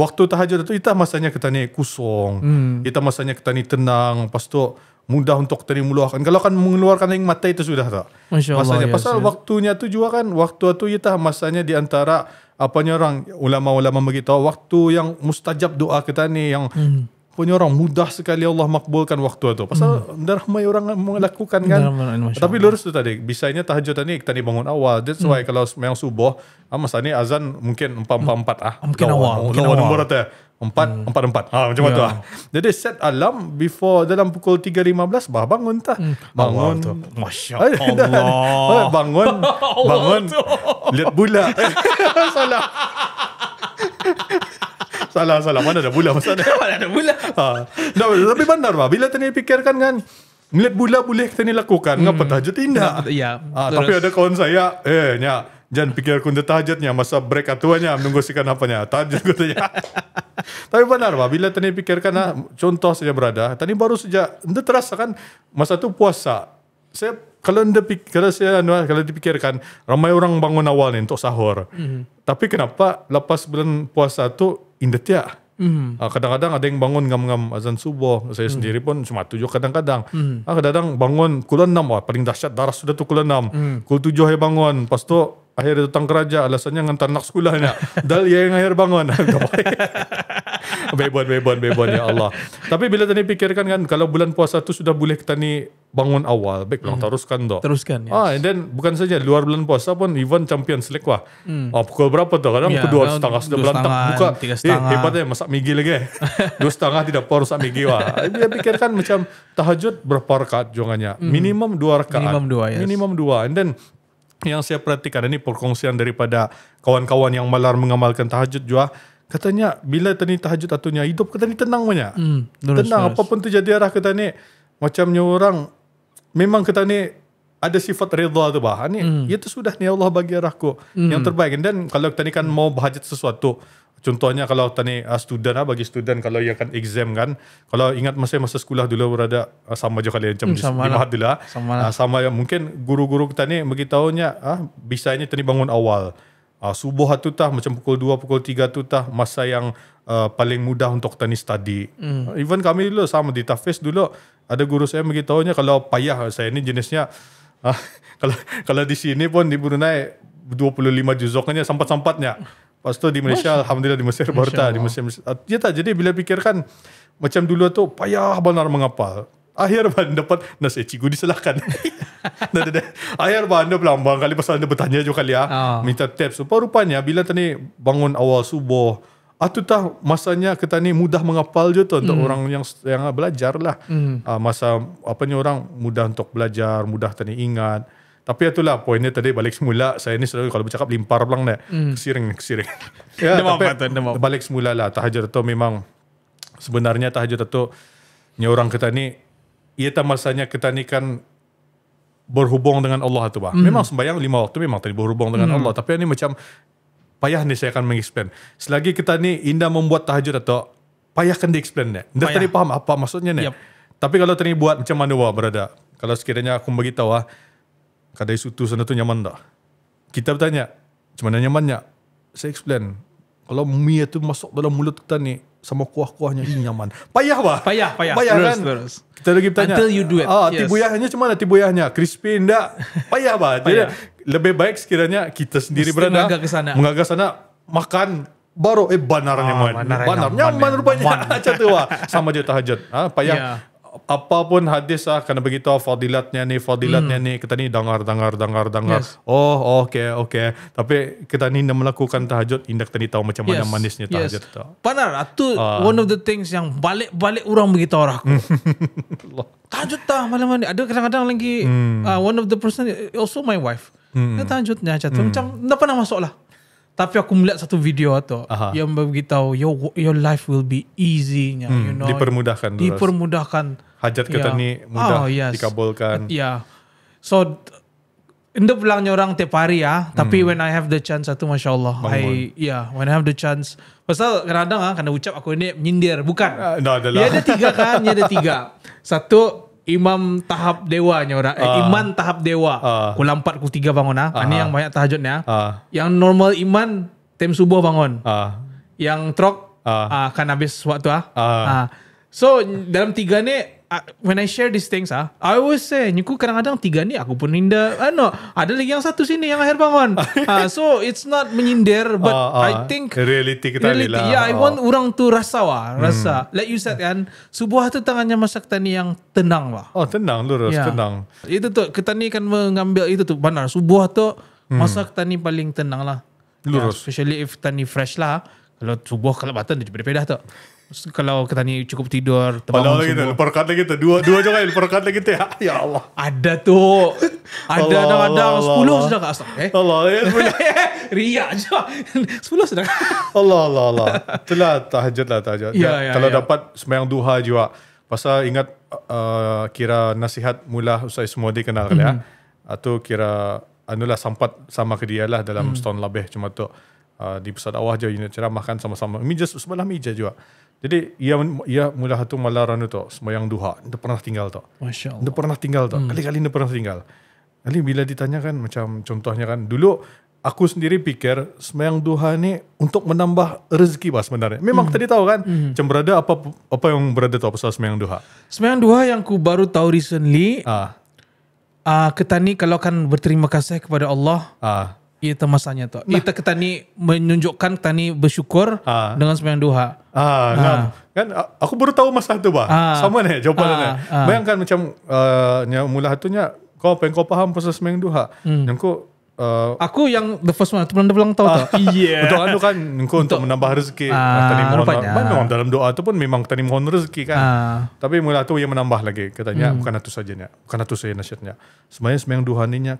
waktu tahajud itu itu masanya kita ni kusong hmm. itu masanya kita ni tenang lepas tu mudah untuk kita ni kalau kan mengeluarkan air mata itu sudah tak Masya masanya ya, pasal ya. waktunya tu juga kan waktu tu itu masanya di antara apanya orang ulama-ulama beritahu waktu yang mustajab doa kita ni yang hmm punya orang mudah sekali Allah makbulkan waktu itu. Pasal hmm. dah ramai orang melakukan kan. Ramai, Tapi lurus tu tadi. Bisanya tahajud tadi kita ni bangun awal. That's why hmm. kalau memang subuh, ah, masa ni azan mungkin 4-4-4 ah. Hmm. Mungkin Lawa, awal. Lawa nombor hmm. ah, tu ya. 4 4 Ah, macam yeah. tu lah. Jadi set alarm before dalam pukul 3.15 bah bangun tak. Hmm. Bangun. Masya Allah. bangun. Bangun. Lihat bulat. Salah salah salah mana ada bulan masa mana ada bulan ha. tapi benar lah bila tadi fikirkan kan melihat bulan boleh kita ni lakukan hmm. ngapa tahajud tindak ya, ha, tapi ada kawan saya eh nya jangan fikir aku tahajudnya tahajudnya masa break atuanya menunggu sikan apanya tahajud katanya tapi benar pak. bila tadi pikirkan hmm. contoh saja berada tadi baru saja anda terasa kan masa tu puasa saya kalau anda kalau saya kalau dipikirkan ramai orang bangun awal ni untuk sahur. Mm-hmm. Tapi kenapa lepas bulan puasa tu indetia? Mm-hmm. Ah, kadang-kadang ada yang bangun ngam-ngam azan subuh. Saya mm-hmm. sendiri pun cuma tujuh kadang-kadang. Mm-hmm. kadang-kadang bangun kul enam wah paling dahsyat darah sudah tu kul enam. Mm-hmm. Kul tujuh saya bangun. Pastu akhir datang keraja alasannya ngantar nak sekolahnya dal ya yang akhir bangun bebon bebon bebon ya Allah tapi bila tadi pikirkan kan kalau bulan puasa tu sudah boleh kita ni bangun awal baik hmm. teruskan dok teruskan yes. ah and then bukan saja luar bulan puasa pun even champion selek wah hmm. ah, pukul berapa tu kadang yeah, pukul 2 setengah sudah berantak buka tiga eh, setengah. eh, hebatnya masak migi lagi 2 eh. setengah tidak perlu masak migi wah dia pikirkan macam tahajud berapa rakaat jongannya hmm. minimum 2 rakaat minimum 2 yes. minimum 2 and then yang saya perhatikan ini perkongsian daripada kawan-kawan yang malar mengamalkan tahajud juga katanya bila tadi tahajud atunya hidup kata hmm, ni tenang banyak hmm, nurus, tenang apa pun terjadi arah kata ni macamnya orang memang kata ni ada sifat redha tu bah ni hmm. itu sudah ni Allah bagi arahku hmm. yang terbaik dan kalau kita kan mau bahajat sesuatu Contohnya kalau tani uh, student lah, bagi student kalau yang akan exam kan. Kalau ingat masa masa sekolah dulu berada uh, sama juga kalian macam hmm, di, lah. dulu. lah. Sama, ah, lah. Uh, sama yang mungkin guru-guru kita ni bagi tahunya ah uh, bisanya tani bangun awal. Uh, subuh tu tah macam pukul 2 pukul 3 tu tah masa yang uh, paling mudah untuk tani study. Hmm. Uh, even kami dulu sama di Tafis dulu ada guru saya bagi tahunya kalau payah saya ni jenisnya uh, kalau kalau di sini pun di Brunei 25 juzoknya sempat-sempatnya. Hmm. Lepas tu di Malaysia, Masya. Alhamdulillah di Mesir baru tak. Di Mesir, Mesir. Ya tak, jadi bila fikirkan macam dulu tu payah benar mengapal. Akhir ban dapat nasi eh, cikgu disalahkan. Akhir ban dia pelambang kali pasal anda bertanya juga kali ya. Oh. Minta tips. So, rupanya bila tadi bangun awal subuh. Atu tak? masanya kita ni mudah mengapal je tu untuk mm. orang yang yang belajar lah. Mm. Uh, masa apa ni orang mudah untuk belajar, mudah tadi ingat. Tapi itulah poinnya tadi balik semula. Saya ni selalu kalau bercakap limpar pelang ni. Hmm. Kesiring, kesiring. ya, tapi balik semula lah. Tahajud itu memang sebenarnya tahajud itu ni orang kita ni ia tak masanya kita ni kan berhubung dengan Allah tu bah. Hmm. Memang sembahyang lima waktu memang tadi berhubung dengan hmm. Allah. Tapi ini macam payah ni saya akan mengexplain. Selagi kita ni indah membuat tahajud itu payah kan diexplain ni. Dah tadi faham apa maksudnya ni. Yep. Tapi kalau tadi buat macam mana wah berada. Kalau sekiranya aku beritahu ah Kadai sutu sana tu nyaman tak? Kita bertanya, macam mana nyamannya? Saya explain. Kalau mie tu masuk dalam mulut kita ni, sama kuah-kuahnya ini nyaman. Payah bah? Payah, payah. Payah terus, kan? Terus. Kita lagi bertanya. Until you do it. Ah, yes. tibuyahnya macam mana tibuyahnya? Crispy enggak? Payah bah? Jadi, lebih baik sekiranya kita sendiri Mesti berada. Mengagak ke sana. Mengagak sana, makan baru eh banar oh, nyaman. Banar, banar nyaman, nyaman rupanya. Macam tu Sama je tahajud. Ha, ah, payah. Yeah. apa pun hadis ah kena beritahu fadilatnya ni fadilatnya mm. ni kita ni dengar dengar dengar dengar yes. oh, oh okey okey tapi kita ni nak melakukan tahajud indak tadi tahu macam yes. mana manisnya tahajud yes. tu panar tu uh. Ah. one of the things yang balik-balik orang beritahu aku tahajud tah malam ni ada kadang-kadang lagi mm. uh, one of the person also my wife mm. tahajudnya hmm. macam mm. macam tak pernah masuk tapi aku melihat satu video tu Aha. yang beritahu your your life will be easy hmm, you know. Dipermudahkan terus. Dipermudahkan. Hajat kita yeah. ni mudah oh, yes. dikabulkan. Ya. Yeah. So Indah pulangnya orang tiap hari ya, tapi hmm. when I have the chance satu masya Allah, Bangun. I ya, yeah when I have the chance. Pasal kadang-kadang ah, karena ucap aku ini menyindir, bukan? Uh, ah, no, adalah. Ya ada tiga kan, ya ada tiga. Satu Imam tahap dewanya orang uh, Iman tahap dewa uh, Kul 4, kul 3 bangun ha? uh-huh. Ini ah, ah. yang banyak tahajudnya uh, Yang normal iman Tem subuh bangun uh, Yang trok uh, uh, habis waktu ah. uh, uh. So dalam tiga ni uh, when I share these things ah, I always say, nyuku kadang-kadang tiga ni aku pun ninda. Uh, ah, no, ada lagi yang satu sini yang akhir bangun. uh, so it's not menyindir, but uh, uh, I think reality kita reality, lah. Yeah, I want uh. orang tu rasa wah, rasa. Hmm. Like you said kan, sebuah tu tangannya masak tani yang tenang lah. Oh tenang lurus, yeah. tenang. Itu tu, kita ni kan mengambil itu tu, benar. Sebuah tu hmm. masak tani paling tenang lah. Lurus. Yeah, especially if tani fresh lah. Kalau subuh kalau batan dia berbeda tu kalau kita nih cukup tidur terbangun lagi tuh perkat lagi tuh dua dua juga perkat lagi tuh ya ya Allah ada tuh ada ada ada sepuluh sudah kak stop eh Allah ya Ria aja sepuluh sudah Allah Allah Allah itulah tahajud lah tahajud ya, ya, ya kalau ya. dapat semayang duha juga pasal ingat uh, kira nasihat mula usai semua dia kenal mm-hmm. Kan, ya mhm. atau kira anulah sampat sama ke dia lah dalam mm. setahun lebih cuma tu uh, di pusat awah je unit ceramah kan, sama-sama. Mijas sebelah meja juga. Jadi ia ia mula hatu malah rana tu semayang duha. Dia pernah tinggal tu. Masya-Allah. Dia pernah tinggal tu. Hmm. Kali-kali dia pernah tinggal. Kali bila ditanya kan macam contohnya kan dulu aku sendiri pikir semayang duha ni untuk menambah rezeki bah sebenarnya. Memang hmm. tadi tahu kan hmm. macam berada apa apa yang berada tu pasal semayang duha. Semayang duha yang ku baru tahu recently ah. Uh, ah, ketani kalau kan berterima kasih kepada Allah ah. Ia termasanya tu. Ia kita ketani menunjukkan ketani bersyukur ha. dengan sembahyang duha. Ha, ha. Kan, kan aku baru tahu masa tu bah. Ah, Sama nih. jawapan ha. ni. Ha. Bayangkan macam uh, mula hatunya kau apa yang kau faham pasal sembahyang duha. Hmm. Yang kau uh, aku yang the first one tu belum belum tahu tak. Iya. Untuk anu kan untuk, untuk menambah rezeki. Ah, uh, rupanya. Mana ah. orang dalam doa tu pun memang tani rezeki kan. Uh, Tapi mula tu yang menambah lagi katanya hmm. bukan itu sajanya. Bukan itu saja nasihatnya. Semuanya semang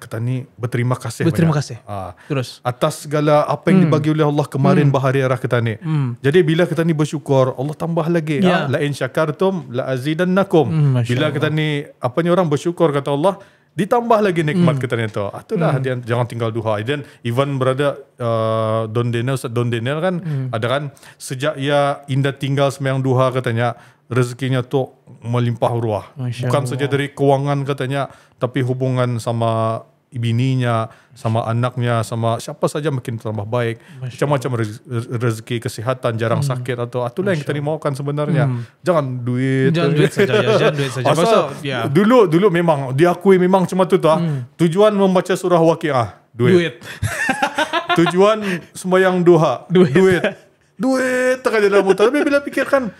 kata ni berterima kasih. Berterima banyak. kasih. Uh, Terus atas segala apa yang hmm. dibagi oleh Allah kemarin hmm. bahari arah ketani. Hmm. Jadi bila ni bersyukur Allah tambah lagi. Yeah. Ah, la in syakartum la azidannakum. Hmm, bila ketani apa ni orang bersyukur kata Allah ditambah lagi nikmat mm. kita ni tu. Itulah mm. dia jangan tinggal duha. Then even brother uh, Don Daniel Ustaz Don Daniel kan mm. ada kan sejak ia indah tinggal semayang duha katanya rezekinya tu melimpah ruah. Bukan saja dari kewangan katanya tapi hubungan sama bininya, sama anaknya, sama siapa saja makin tambah baik. Macam-macam rezeki, kesihatan, jarang hmm. sakit atau itulah Masya. yang kita ni maukan sebenarnya. Hmm. Jangan duit. Jangan duit saja. Ya, jangan duit saja. Pasal ya. dulu, dulu memang diakui memang cuma itu tak. Hmm. Tujuan membaca surah wakilah, duit. duit. Tujuan sembahyang duha, duit. Duit. duit. tak ada dalam mutar. Tapi bila fikirkan,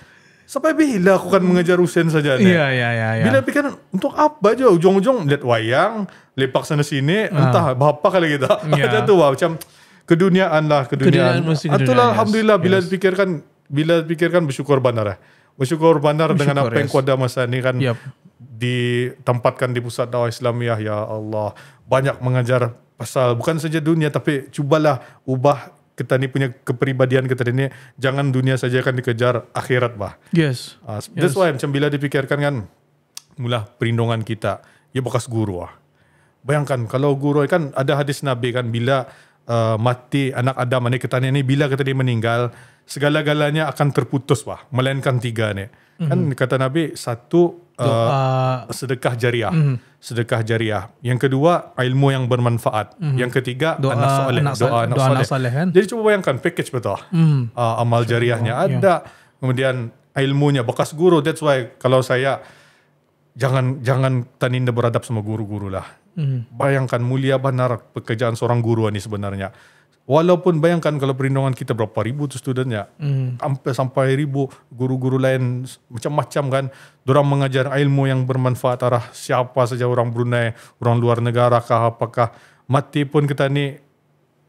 Sampai bila aku kan mengejar Usen saja nih. Iya iya iya. Ya. Bila pikiran untuk apa aja ujung-ujung lihat wayang, lepak sana sini, uh. entah bapa kali kita. Gitu. Ya. tuh macam keduniaan lah keduniaan. keduniaan Atulah yes. alhamdulillah bila yes. dipikirkan bila dipikirkan bersyukur benar ya. Eh. Bersyukur benar dengan apa yes. yang kuada masa ini kan yep. ditempatkan di pusat dakwah Islamiyah ya Allah. Banyak mengajar pasal bukan saja dunia tapi cubalah ubah kita ini punya kepribadian kita ini jangan dunia saja kan dikejar akhirat bah. Yes. Uh, that's yes. why macam bila dipikirkan kan mula perlindungan kita ya bekas guru ah. Bayangkan kalau guru kan ada hadis Nabi kan bila uh, mati anak Adam ini kita ini bila kita ini meninggal segala-galanya akan terputus bah melainkan tiga nih kan mhm. kata Nabi satu uh, sedekah jariah mm-hmm. sedekah jariah yang kedua ilmu yang bermanfaat mm-hmm. yang ketiga doa anak soleh anak doa anak, doa anak soleh kan? jadi cuba bayangkan package betul mm-hmm. uh, amal jariahnya oh, ada yeah. kemudian ilmunya bekas guru that's why kalau saya jangan jangan taninda beradab sama guru-guru lah mm-hmm. bayangkan mulia benar pekerjaan seorang guru ini sebenarnya Walaupun bayangkan kalau perlindungan kita berapa ribu tu student ya. Mm. Sampai, sampai ribu guru-guru lain macam-macam kan. Diorang mengajar ilmu yang bermanfaat arah siapa saja orang Brunei, orang luar negara kah apakah. Mati pun kita ni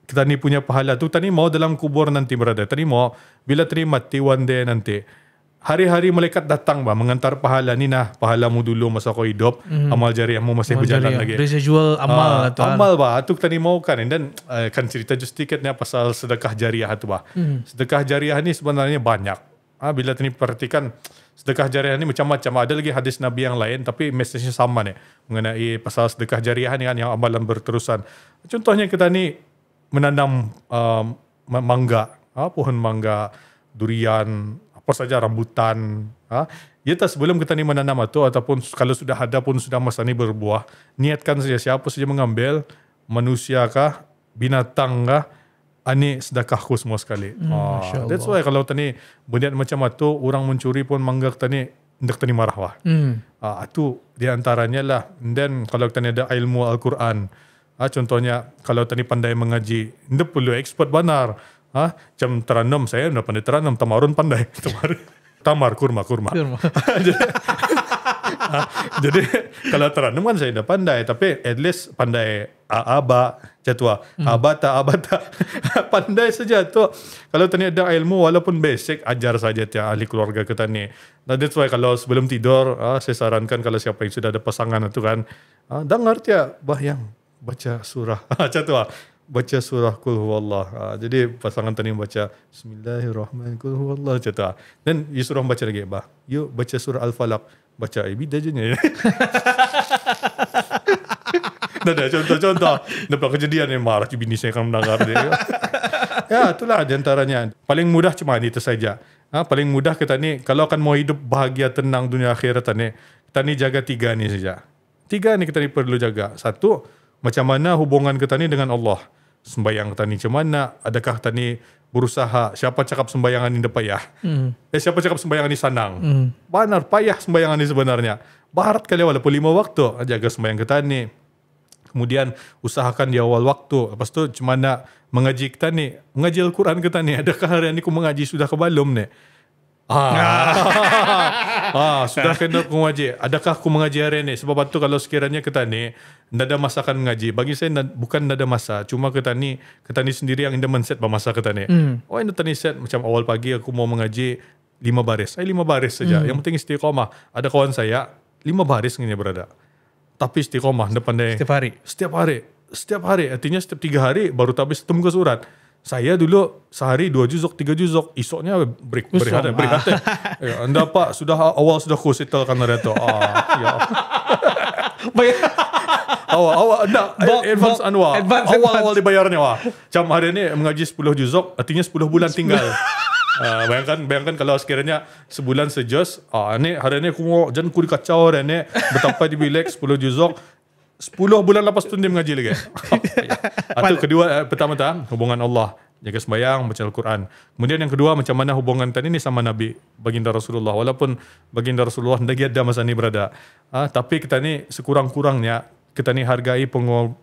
kita ni punya pahala tu tadi mau dalam kubur nanti berada tadi mau bila terima mati one day nanti hari-hari malaikat datang bah mengantar pahala ni nah pahalamu dulu masa kau hidup mm. amal jariahmu masih amal berjalan jariah. lagi residual ah, amal uh, tuan. amal bah tu kita ni mau kan dan uh, eh, kan cerita just tiket ni pasal sedekah jariah tu bah mm. sedekah jariah ni sebenarnya banyak ha, bila tu ni perhatikan sedekah jariah ni macam-macam ada lagi hadis nabi yang lain tapi mesejnya sama ni mengenai pasal sedekah jariah ni kan yang amalan berterusan contohnya kita ni menanam um, mangga ha, pohon mangga durian apa saja rambutan. Ha? Ya tak sebelum kita ni menanam itu ataupun kalau sudah ada pun sudah masa ni berbuah. Niatkan saja siapa saja mengambil manusia kah, binatang kah, ini sedekahku semua sekali. Hmm, ah, that's why kalau tani berniat macam itu, orang mencuri pun mangga tani hendak tani marah wah. Hmm. Ah, itu di antaranya lah. Then kalau tani ada ilmu Al-Quran, ah, contohnya kalau tani pandai mengaji, hendak perlu expert benar. Hah? Jam teranam saya udah pandai teranam, tamarun pandai. Tamar, tamar kurma kurma. kurma. Ah, jadi, kalau teranam kan saya udah pandai, tapi at least pandai aaba jadwa, hmm. abata abata. pandai saja tuh Kalau ternyata ada ilmu walaupun basic ajar saja tiap ahli keluarga kita nih. Nah, that's why kalau sebelum tidur, ah, saya sarankan kalau siapa yang sudah ada pasangan itu kan, ah, dengar tiap bayang baca surah. Macam tu ah. baca surah Qul Huwallah. Ha, jadi pasangan tadi baca Bismillahirrahmanirrahim Qul Huwallah macam tu. Ha. Then you suruh baca lagi bah. You baca surah al Falak, Baca Ibida eh, je ni. Dah dah contoh-contoh. Dapat kejadian ni marah je bini saya akan mendengar dia. ya itulah di antaranya. Paling mudah cuma ini itu saja. Ha, paling mudah kita ni kalau akan mau hidup bahagia tenang dunia akhirat ni. Kita ni jaga tiga ni saja. Tiga ni kita ni perlu jaga. Satu, macam mana hubungan kita ni dengan Allah. sembayang tani cemana, adakah tani berusaha siapa cakap sembayangan ini payah mm. eh siapa cakap sembayangan ini sanang mm. benar payah sembayangan ini sebenarnya barat kali walaupun lima waktu jaga sembayang ke tani kemudian usahakan di awal waktu lepas tu cemana mengaji ke tani mengaji Al-Quran ke tani adakah hari ini ku mengaji sudah kebalum nih Ah. ah, ah sudah ah. kena aku mengaji. Adakah aku mengaji hari ini? Sebab itu kalau sekiranya kita ni ada masa akan mengaji. Bagi saya na, bukan ada masa, cuma kita ni kita ni sendiri yang indah mindset bahasa kita ni. Mm. Oh, ini tani set macam awal pagi aku mau mengaji lima baris. Saya eh, lima baris saja. Mm. Yang penting istiqomah. Ada kawan saya lima baris ini berada. Tapi istiqomah depan dia. Setiap hari. Setiap hari. Setiap hari. Artinya setiap tiga hari baru tapi setemu ke surat saya dulu sehari dua juzuk, tiga juzuk. Esoknya break, Usuk. berhati, ah. berhati. ya, anda pak, sudah awal sudah ku setelkan dari itu. Ah, ya. Baik. awal, awal, enggak. Bok, eh, advance anwa. Awal, awal dibayarnya. Wah. jam hari ini mengaji sepuluh juzuk, artinya sepuluh bulan tinggal. uh, bayangkan bayangkan kalau sekiranya sebulan sejus, ah, ini hari ini aku mau jangan ku dikacau hari ini, betapa di bilik 10 juzuk, 10 bulan lepas tu dia mengaji lagi. Oh, Atau kedua eh, pertama tu hubungan Allah jaga sembahyang baca Al-Quran. Kemudian yang kedua macam mana hubungan tadi ni sama Nabi baginda Rasulullah walaupun baginda Rasulullah lagi ada masa ni berada. Ah, tapi kita ni sekurang-kurangnya kita ni hargai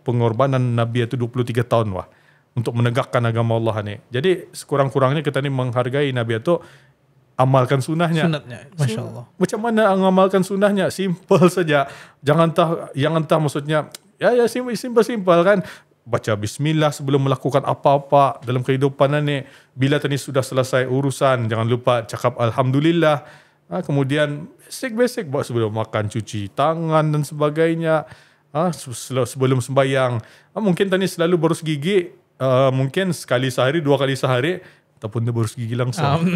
pengorbanan Nabi itu 23 tahun wah untuk menegakkan agama Allah ni. Jadi sekurang-kurangnya kita ni menghargai Nabi itu amalkan sunnahnya. Sunatnya, masya Allah. So, macam mana mengamalkan sunnahnya? Simple saja. Jangan tahu, jangan tahu maksudnya. Ya, ya, simple, simple, simple kan. Baca Bismillah sebelum melakukan apa-apa dalam kehidupan ini. Bila tadi sudah selesai urusan, jangan lupa cakap Alhamdulillah. Ha, kemudian basic-basic buat sebelum makan, cuci tangan dan sebagainya. Ha, sebelum sembahyang. Ha, mungkin tadi selalu berus gigi. Uh, mungkin sekali sehari, dua kali sehari ataupun dia berus gigi langsung.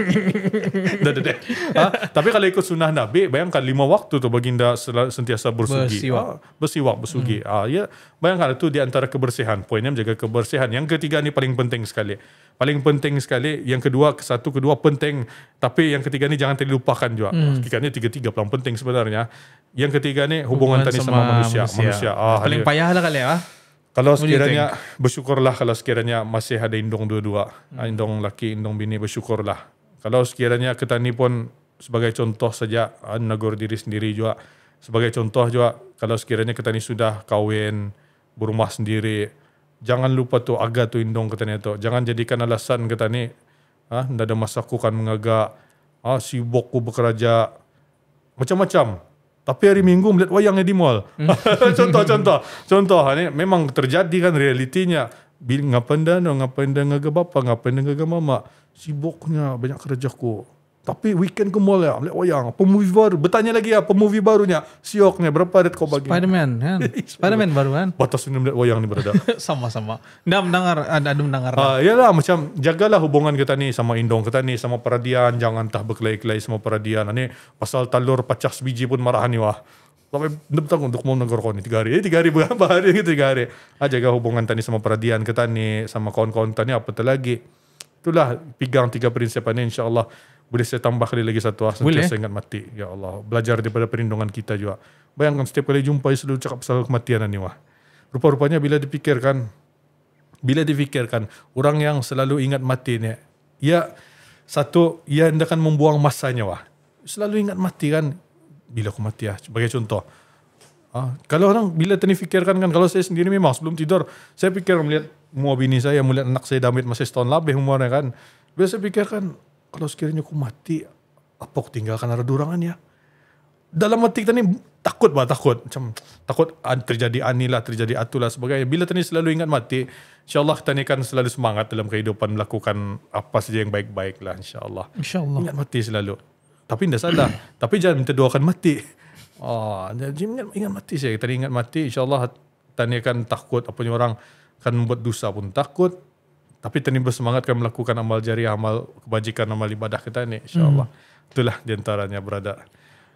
Dah dah dah. Ha? Tapi kalau ikut sunnah Nabi, bayangkan lima waktu tu baginda sentiasa bersugi. Bersiwak. Ah, bersiwak, bersugi. Hmm. Ah, ya. Bayangkan itu di antara kebersihan. Poinnya menjaga kebersihan. Yang ketiga ni paling penting sekali. Paling penting sekali. Yang kedua, satu, kedua penting. Tapi yang ketiga ni jangan terlupakan juga. Hmm. Ketiga ni tiga-tiga paling penting sebenarnya. Yang ketiga ni hubungan, hubungan tani sama, sama manusia. manusia. manusia. Ah, paling payah lah kali ya. Ah. Kalau sekiranya bersyukurlah kalau sekiranya masih ada indung dua-dua, hmm. Ah, indung laki, indung bini bersyukurlah. Kalau sekiranya kita ni pun sebagai contoh saja ah, negur diri sendiri juga. Sebagai contoh juga kalau sekiranya kita ni sudah kahwin, berumah sendiri, jangan lupa tu agak tu indung kita ni tu. Jangan jadikan alasan kita ni ah ha, ada masa aku kan mengagak, ah ha, sibuk ku bekerja. Macam-macam. Tapi hari Minggu melihat wayangnya di mall. Contoh-contoh. Hmm. Contoh. Ini memang terjadi kan realitinya. Bila ngapain dah, ngapain dah ngegebapa, ngapain dah ngaga mama. Sibuknya banyak kerja kok. Tapi weekend ke mall ya. Lihat wayang. Pemovie baru. Bertanya lagi ya. Pemovie barunya. Sioknya. Berapa rate kau bagi? Spiderman kan. Spiderman baru kan. Batas ini melihat wayang ni berada. Sama-sama. Ada mendengar. Anda mendengar. Uh, ah, yalah. Macam jagalah hubungan kita ni. Sama Indong kita ni. Sama peradian. Jangan tah berkelai-kelai sama peradian. Ini pasal telur pecah sebiji pun marah ni wah. Tapi anda bertanggung untuk mau negara kau ni. Tiga hari. Eh, tiga hari berapa hari ni? Tiga hari. Ah, jaga hubungan tani sama peradian kita ni. Sama kawan-kawan tani. Apa lagi? Itulah pegang tiga prinsipan ini insyaAllah. Allah boleh saya tambah dia lagi satu lah sentiasa boleh. ingat mati ya Allah belajar daripada perlindungan kita juga bayangkan setiap kali jumpa dia selalu cakap pasal kematian ni wah rupa-rupanya bila dipikirkan bila dipikirkan orang yang selalu ingat mati ni ia satu ia hendakkan membuang masanya wah selalu ingat mati kan bila aku mati ya sebagai contoh ha? kalau orang bila tadi fikirkan kan kalau saya sendiri memang sebelum tidur saya fikir melihat muah saya melihat anak saya damit masih setahun lebih umurnya kan biasa pikirkan kalau sekiranya aku mati, apa aku tinggalkan ada durangan ya? Dalam hati kita ni, takut bah, takut. Macam, takut terjadi anilah, terjadi atulah sebagainya. Bila kita selalu ingat mati, insyaAllah kita ni akan selalu semangat dalam kehidupan, melakukan apa saja yang baik baiklah lah insyaAllah. InsyaAllah. Ingat mati selalu. Tapi tidak salah. Tapi jangan minta doakan mati. Oh, ah, jadi ingat, ingat mati saja. Tadi ingat mati, insyaAllah kita ni akan takut. Apanya orang akan membuat dosa pun takut tapi tadi bersemangat kan melakukan amal jariah, amal kebajikan, amal ibadah kita ni. InsyaAllah. Hmm. Itulah diantaranya berada.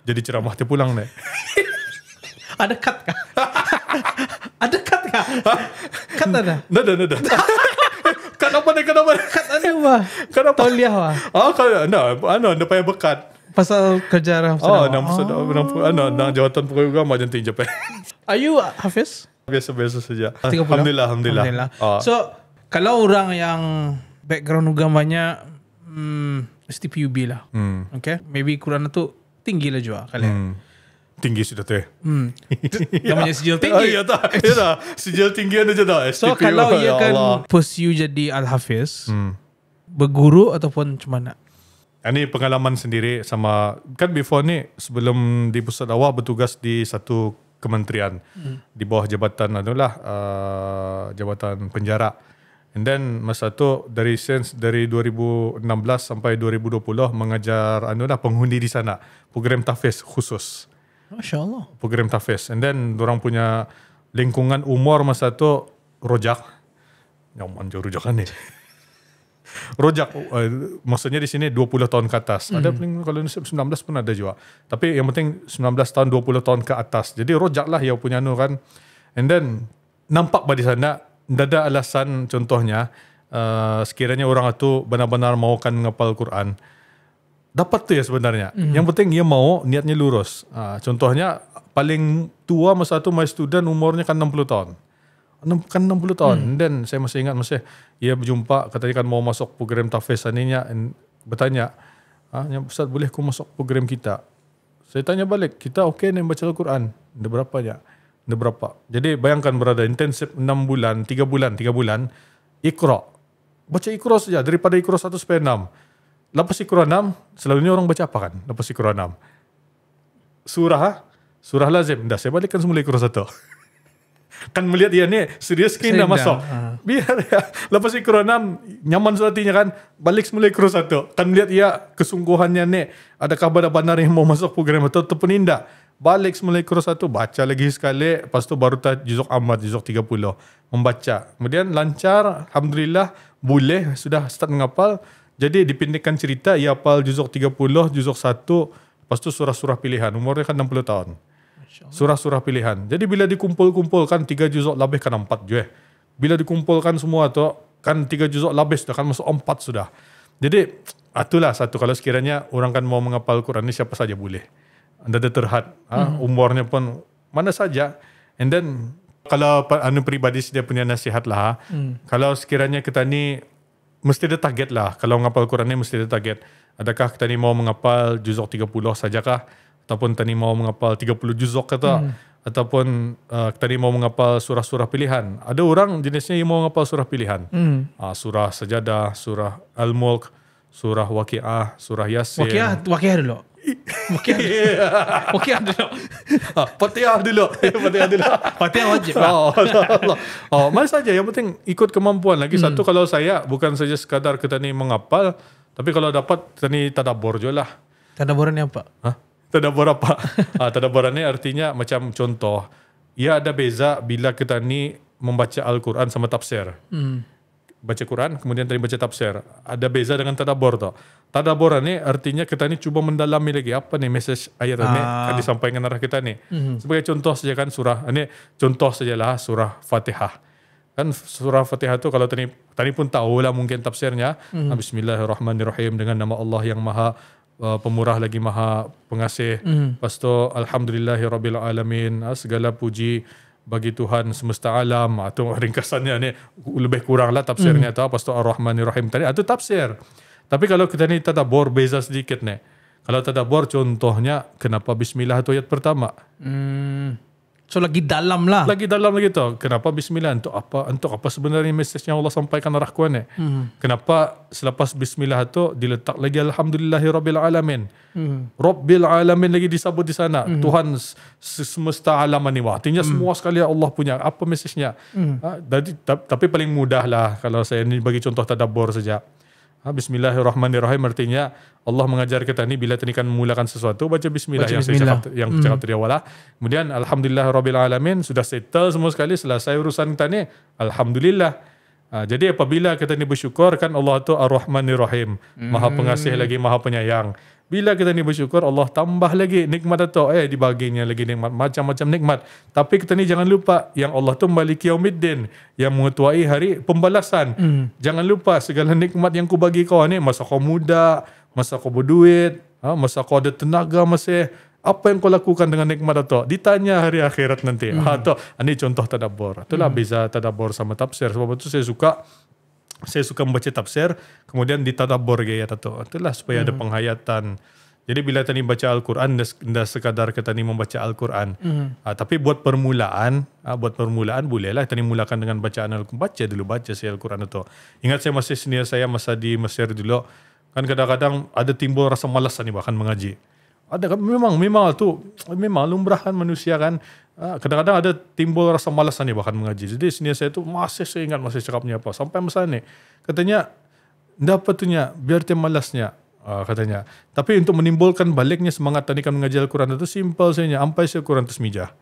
Jadi ceramah dia pulang ni. ada cut kah? ada cut kah? Ha? Cut ada? Tak ada, tak Cut apa ni, cut apa ni? Cut ada wah. Cut apa? Tauliah wah. Oh, cut ada. Ano, anda payah bekat. Pasal kerja orang Oh, nak oh. nak nak ano, nak jawatan pegawai agama jantin Jepun. Are you Hafiz? Biasa-biasa saja. 30? Alhamdulillah, alhamdulillah. alhamdulillah. Oh. So, kalau orang yang background agamanya hmm, mesti PUB lah hmm. okay maybe Quran tu tinggi lah juga kalian hmm. Tinggi sudah tu. Yang eh. hmm. Namanya ya. sijil oh, tinggi. ya tak. Iya Sijil tinggi ada je tak. So kalau oh, ia kan pursue jadi Al-Hafiz, hmm. berguru ataupun macam mana? Ini ah, pengalaman sendiri sama, kan before ni sebelum di pusat awal bertugas di satu kementerian hmm. di bawah jabatan anulah uh, ah, jabatan penjara. Hmm. And then masa tu dari since dari 2016 sampai 2020 mengajar anulah penghuni di sana program tafiz khusus. Masya Allah. Program tafiz. And then orang punya lingkungan umur masa tu rojak. Nyaman je rojak ni. rojak uh, eh, maksudnya di sini 20 tahun ke atas. Mm. Ada hmm. paling kalau 19 pun ada juga. Tapi yang penting 19 tahun 20 tahun ke atas. Jadi rojak lah yang punya anu kan. And then nampak di sana ada alasan contohnya uh, sekiranya orang itu benar-benar mahukan ngapal Quran dapat tu ya sebenarnya mm -hmm. yang penting dia mau niatnya lurus uh, contohnya paling tua masa itu my student umurnya kan 60 tahun kan 60 tahun mm. dan saya masih ingat masih dia berjumpa katanya kan mau masuk program tafis aninya bertanya ha, Ustaz boleh aku masuk program kita saya tanya balik kita okey nak baca Al-Quran berapa banyak dia berapa. Jadi bayangkan berada intensif 6 bulan, 3 bulan, 3 bulan, ikhra. Baca ikhra saja daripada ikhra 1 sampai 6. Lepas ikhra 6, selalunya orang baca apa kan? Lepas ikhra 6. Surah, ah? surah lazim. Dah, saya balikkan semula ikhra 1. kan melihat dia ni serius kena Sendang. masuk. Ha. Biar ya. lepas ikro 6 nyaman sudah kan balik semula ikro satu. Kan melihat ya kesungguhannya ni adakah ada benar yang mau masuk program atau ataupun tidak. Balik semula ikro satu baca lagi sekali lepas tu baru tak juzuk amat juzuk 30 membaca. Kemudian lancar alhamdulillah boleh sudah start mengapal. Jadi dipindahkan cerita ia apal juzuk 30 juzuk 1 lepas tu surah-surah pilihan umurnya kan 60 tahun surah-surah pilihan. Jadi bila dikumpul-kumpulkan tiga juzuk lebih kan empat juga. Eh. Bila dikumpulkan semua tu kan tiga juzuk lebih sudah kan masuk empat sudah. Jadi itulah satu kalau sekiranya orang kan mau mengapal Quran ini siapa saja boleh. Anda ada terhad mm-hmm. ha, hmm. umurnya pun mana saja. And then kalau anu pribadi dia punya nasihat lah. Ha. Mm. Kalau sekiranya kita ni mesti ada target lah. Kalau mengapal Quran ini mesti ada target. Adakah kita ni mau mengapal juzuk 30 sajakah? ataupun tadi mau mengapal 30 juzok kata hmm. ataupun uh, tadi mau mengapal surah-surah pilihan ada orang jenisnya yang mau mengapal surah pilihan hmm. uh, surah sajadah surah al-mulk surah waqiah surah yasin waqiah waqiah dulu waqiah waqiah dulu ha, fatihah dulu fatihah dulu fatihah wajib lah. oh Allah oh mana saja yang penting ikut kemampuan lagi hmm. satu kalau saya bukan saja sekadar kita ni mengapal tapi kalau dapat kita lah. ni tadabbur jelah yang apa ha huh? tadabur apa? ha, tadabur ni artinya macam contoh. Ia ada beza bila kita ni membaca Al-Quran sama tafsir. Hmm. Baca Quran, kemudian tadi baca tafsir. Ada beza dengan tadabur tu. Tadabur ni artinya kita ni cuba mendalami lagi apa ni mesej ayat ah. yang disampaikan arah kita ni. Hmm. Sebagai contoh saja kan surah. Ini contoh lah surah Fatihah. Kan surah Fatihah tu kalau tadi, tadi pun tahulah mungkin tafsirnya. Hmm. Bismillahirrahmanirrahim dengan nama Allah yang maha uh, pemurah lagi maha pengasih. Mm. Lepas tu alhamdulillahirabbilalamin uh, ah, segala puji bagi Tuhan semesta alam atau ah, uh, ringkasannya ni lebih kuranglah tafsirnya mm. tu lepas ah, tu arrahmanirrahim tadi atau uh, tafsir. Tapi kalau kita ni tak bor beza sedikit ni. Kalau tak bor contohnya kenapa bismillah tu ayat pertama? Mm. So lagi dalam lah. Lagi dalam lagi tu. Kenapa bismillah? Untuk apa? Untuk apa sebenarnya mesej yang Allah sampaikan arah kuan ni? Hmm. Kenapa selepas bismillah tu diletak lagi alhamdulillahi rabbil alamin. Hmm. Rabbil alamin lagi disebut di sana. Hmm. Tuhan semesta alam ni. Wah, artinya hmm. semua sekali Allah punya. Apa mesejnya. nya Hmm. Ha, tapi paling mudah lah kalau saya ni bagi contoh tadabbur saja. Ha, bismillahirrahmanirrahim artinya Allah mengajar kita ini bila kita akan memulakan sesuatu baca bismillah, baca bismillah. yang saya cakap, yang hmm. cakap tadi lah. kemudian alhamdulillah rabbil alamin sudah settle semua sekali selesai urusan kita ini alhamdulillah Ha, jadi apabila kita ni bersyukur kan Allah tu Ar-Rahman Ar-Rahim. mm Maha pengasih lagi maha penyayang. Bila kita ni bersyukur Allah tambah lagi nikmat tu eh dibaginya lagi nikmat macam-macam nikmat. Tapi kita ni jangan lupa yang Allah tu memiliki Yaumiddin yang mengetuai hari pembalasan. Mm. Jangan lupa segala nikmat yang ku bagi kau ni masa kau muda, masa kau berduit, ha, masa kau ada tenaga masih apa yang kau lakukan dengan nikmat itu? Ditanya hari akhirat nanti. Hmm. Ah, Atau, ini contoh tadabur. Itulah hmm. bisa tadabur sama tafsir. Sebab itu saya suka, saya suka membaca tafsir, kemudian ditadabur gaya itu. Itulah supaya hmm. ada penghayatan. Jadi bila tani baca Al-Quran, tidak sekadar kita ni membaca Al-Quran. Hmm. Uh, tapi buat permulaan, uh, buat permulaan bolehlah tani mulakan dengan bacaan Al-Quran. Baca dulu, baca si Al-Quran itu. Ingat saya masih senior saya, masa di Mesir dulu, kan kadang-kadang ada timbul rasa malas tani bahkan mengaji ada kan memang memang tu memang lumrahan manusia kan ah, kadang-kadang ada timbul rasa malas ni bahkan mengaji jadi sini saya tu masih saya ingat masih cakapnya apa sampai masa ni katanya dapat tu biar dia malasnya uh, ah, katanya tapi untuk menimbulkan baliknya semangat tadi kan mengaji Al-Quran itu simpel saja sampai ampai saya Quran tasmijah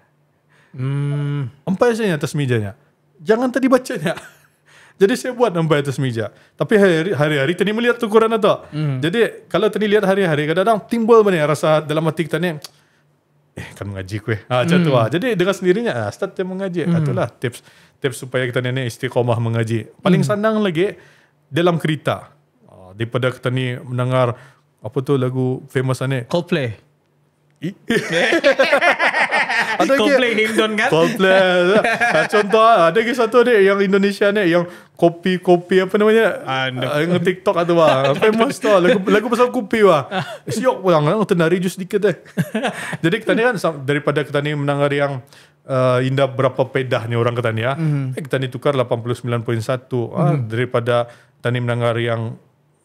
hmm sampai saja nya tasmijahnya jangan tadi bacanya jadi saya buat nombor atas meja. Tapi hari-hari tadi melihat tu kurang atau. Hmm. Jadi kalau tadi lihat hari-hari kadang-kadang timbul mana rasa dalam hati kita ni eh kan mengaji kuih. Eh. Ha, ah, macam hmm. tu lah. Jadi dengan sendirinya ah, start dia mengaji. Ah, hmm. Itulah tips tips supaya kita nenek istiqomah mengaji. Paling hmm. senang lagi dalam kereta. Uh, daripada kita ni mendengar apa tu lagu famous ni. Coldplay ada complain Hindun kan? Complain. Ah, contoh ah, ada lagi satu dia yang Indonesia ni yang kopi-kopi apa namanya? Ah, yang ah, TikTok atau apa. Famous tu lagu, lagu pasal kopi wah. Siok pulang kan untuk nari jus dikit eh. Jadi kita ni kan daripada kita ni menang hari yang uh, indah berapa pedah ni orang kata ni ya. Mm. Kita ni tukar 89.1 mm. ah, mhm. daripada kita ni yang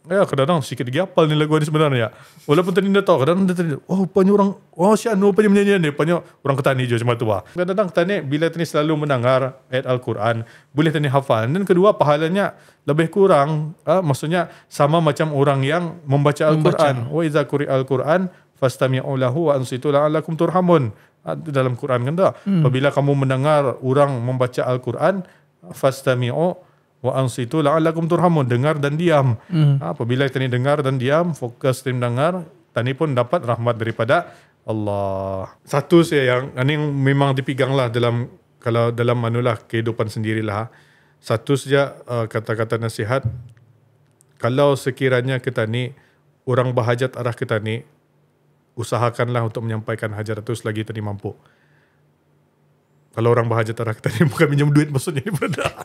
Ya eh, kadang-kadang sikit lagi apal ni lagu ni sebenarnya. Walaupun tadi dia tahu kadang-kadang dia tadi oh punya orang oh siapa ni punya menyanyi ni punya orang ketani je cuma tua. Kadang-kadang ketani bila tadi selalu mendengar ayat al-Quran boleh tadi hafal dan kedua pahalanya lebih kurang ah, maksudnya sama macam orang yang membaca al-Quran. Wa iza quri al-Quran fastami'u lahu wa ansitu la'allakum turhamun. Ah, dalam Quran kan tak? Hmm. Apabila kamu mendengar orang membaca al-Quran fastami'u wa ansitu la'allakum turhamun dengar dan diam hmm. Ha, apabila tani dengar dan diam fokus tim dengar, tani pun dapat rahmat daripada Allah satu saya yang ini yang memang dipeganglah dalam kalau dalam manulah kehidupan sendirilah satu saja uh, kata-kata nasihat kalau sekiranya kita ni orang berhajat arah kita ni usahakanlah untuk menyampaikan hajat itu selagi tadi mampu kalau orang bahaja tak kita ni bukan pinjam duit maksudnya ni pada.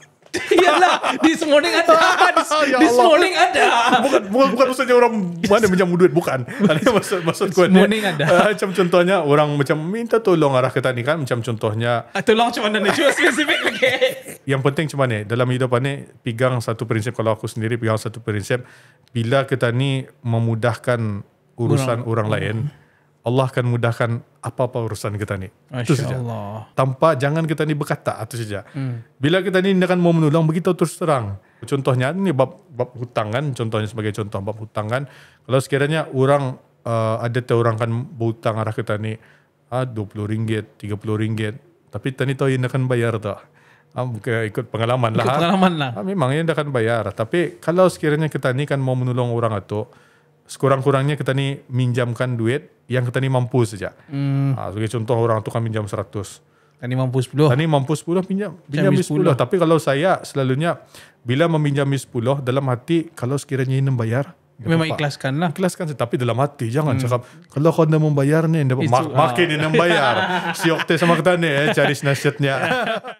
Iyalah, this morning ada. Ya this, ya morning ada. Bukan bukan bukan maksudnya orang mana pinjam duit bukan. maksud maksud this morning ni, ada. Uh, macam contohnya orang macam minta tolong arah kita ni kan macam contohnya. Uh, tolong macam mana ni? cuma spesifik lagi. Okay. Yang penting macam mana dalam hidup ni pegang satu prinsip kalau aku sendiri pegang satu prinsip bila kita ni memudahkan urusan orang, orang lain. Orang. Hmm. Allah akan mudahkan apa-apa urusan kita ni. Itu saja. Tanpa jangan kita ni berkata atau saja. Hmm. Bila kita ni akan mau menolong begitu terus terang. Contohnya ni bab, bab hutang kan. Contohnya sebagai contoh bab hutang kan. Kalau sekiranya orang uh, ada tahu orang kan berhutang arah kita ni. Ah, uh, 20 ringgit, 30 ringgit. Tapi kita ni tahu yang akan bayar tu. Uh, ah, ikut pengalaman ikut lah. Ikut pengalaman lah. Uh, memang yang akan bayar. Tapi kalau sekiranya kita ni kan mau menolong orang atau sekurang-kurangnya kita ni minjamkan duit yang kita ni mampu saja. Hmm. Ha, sebagai contoh orang tu kan minjam 100. Tani mampu 10. Tani mampu 10 pinjam. Pinjam 10. 10. Tapi kalau saya selalunya bila meminjam 10 dalam hati kalau sekiranya ini membayar. Memang ikhlaskan lah. Ikhlaskan tapi dalam hati jangan hmm. cakap kalau kau nak membayar ni mak makin ah. ini membayar. siok teh sama kita ni eh, cari nasihatnya.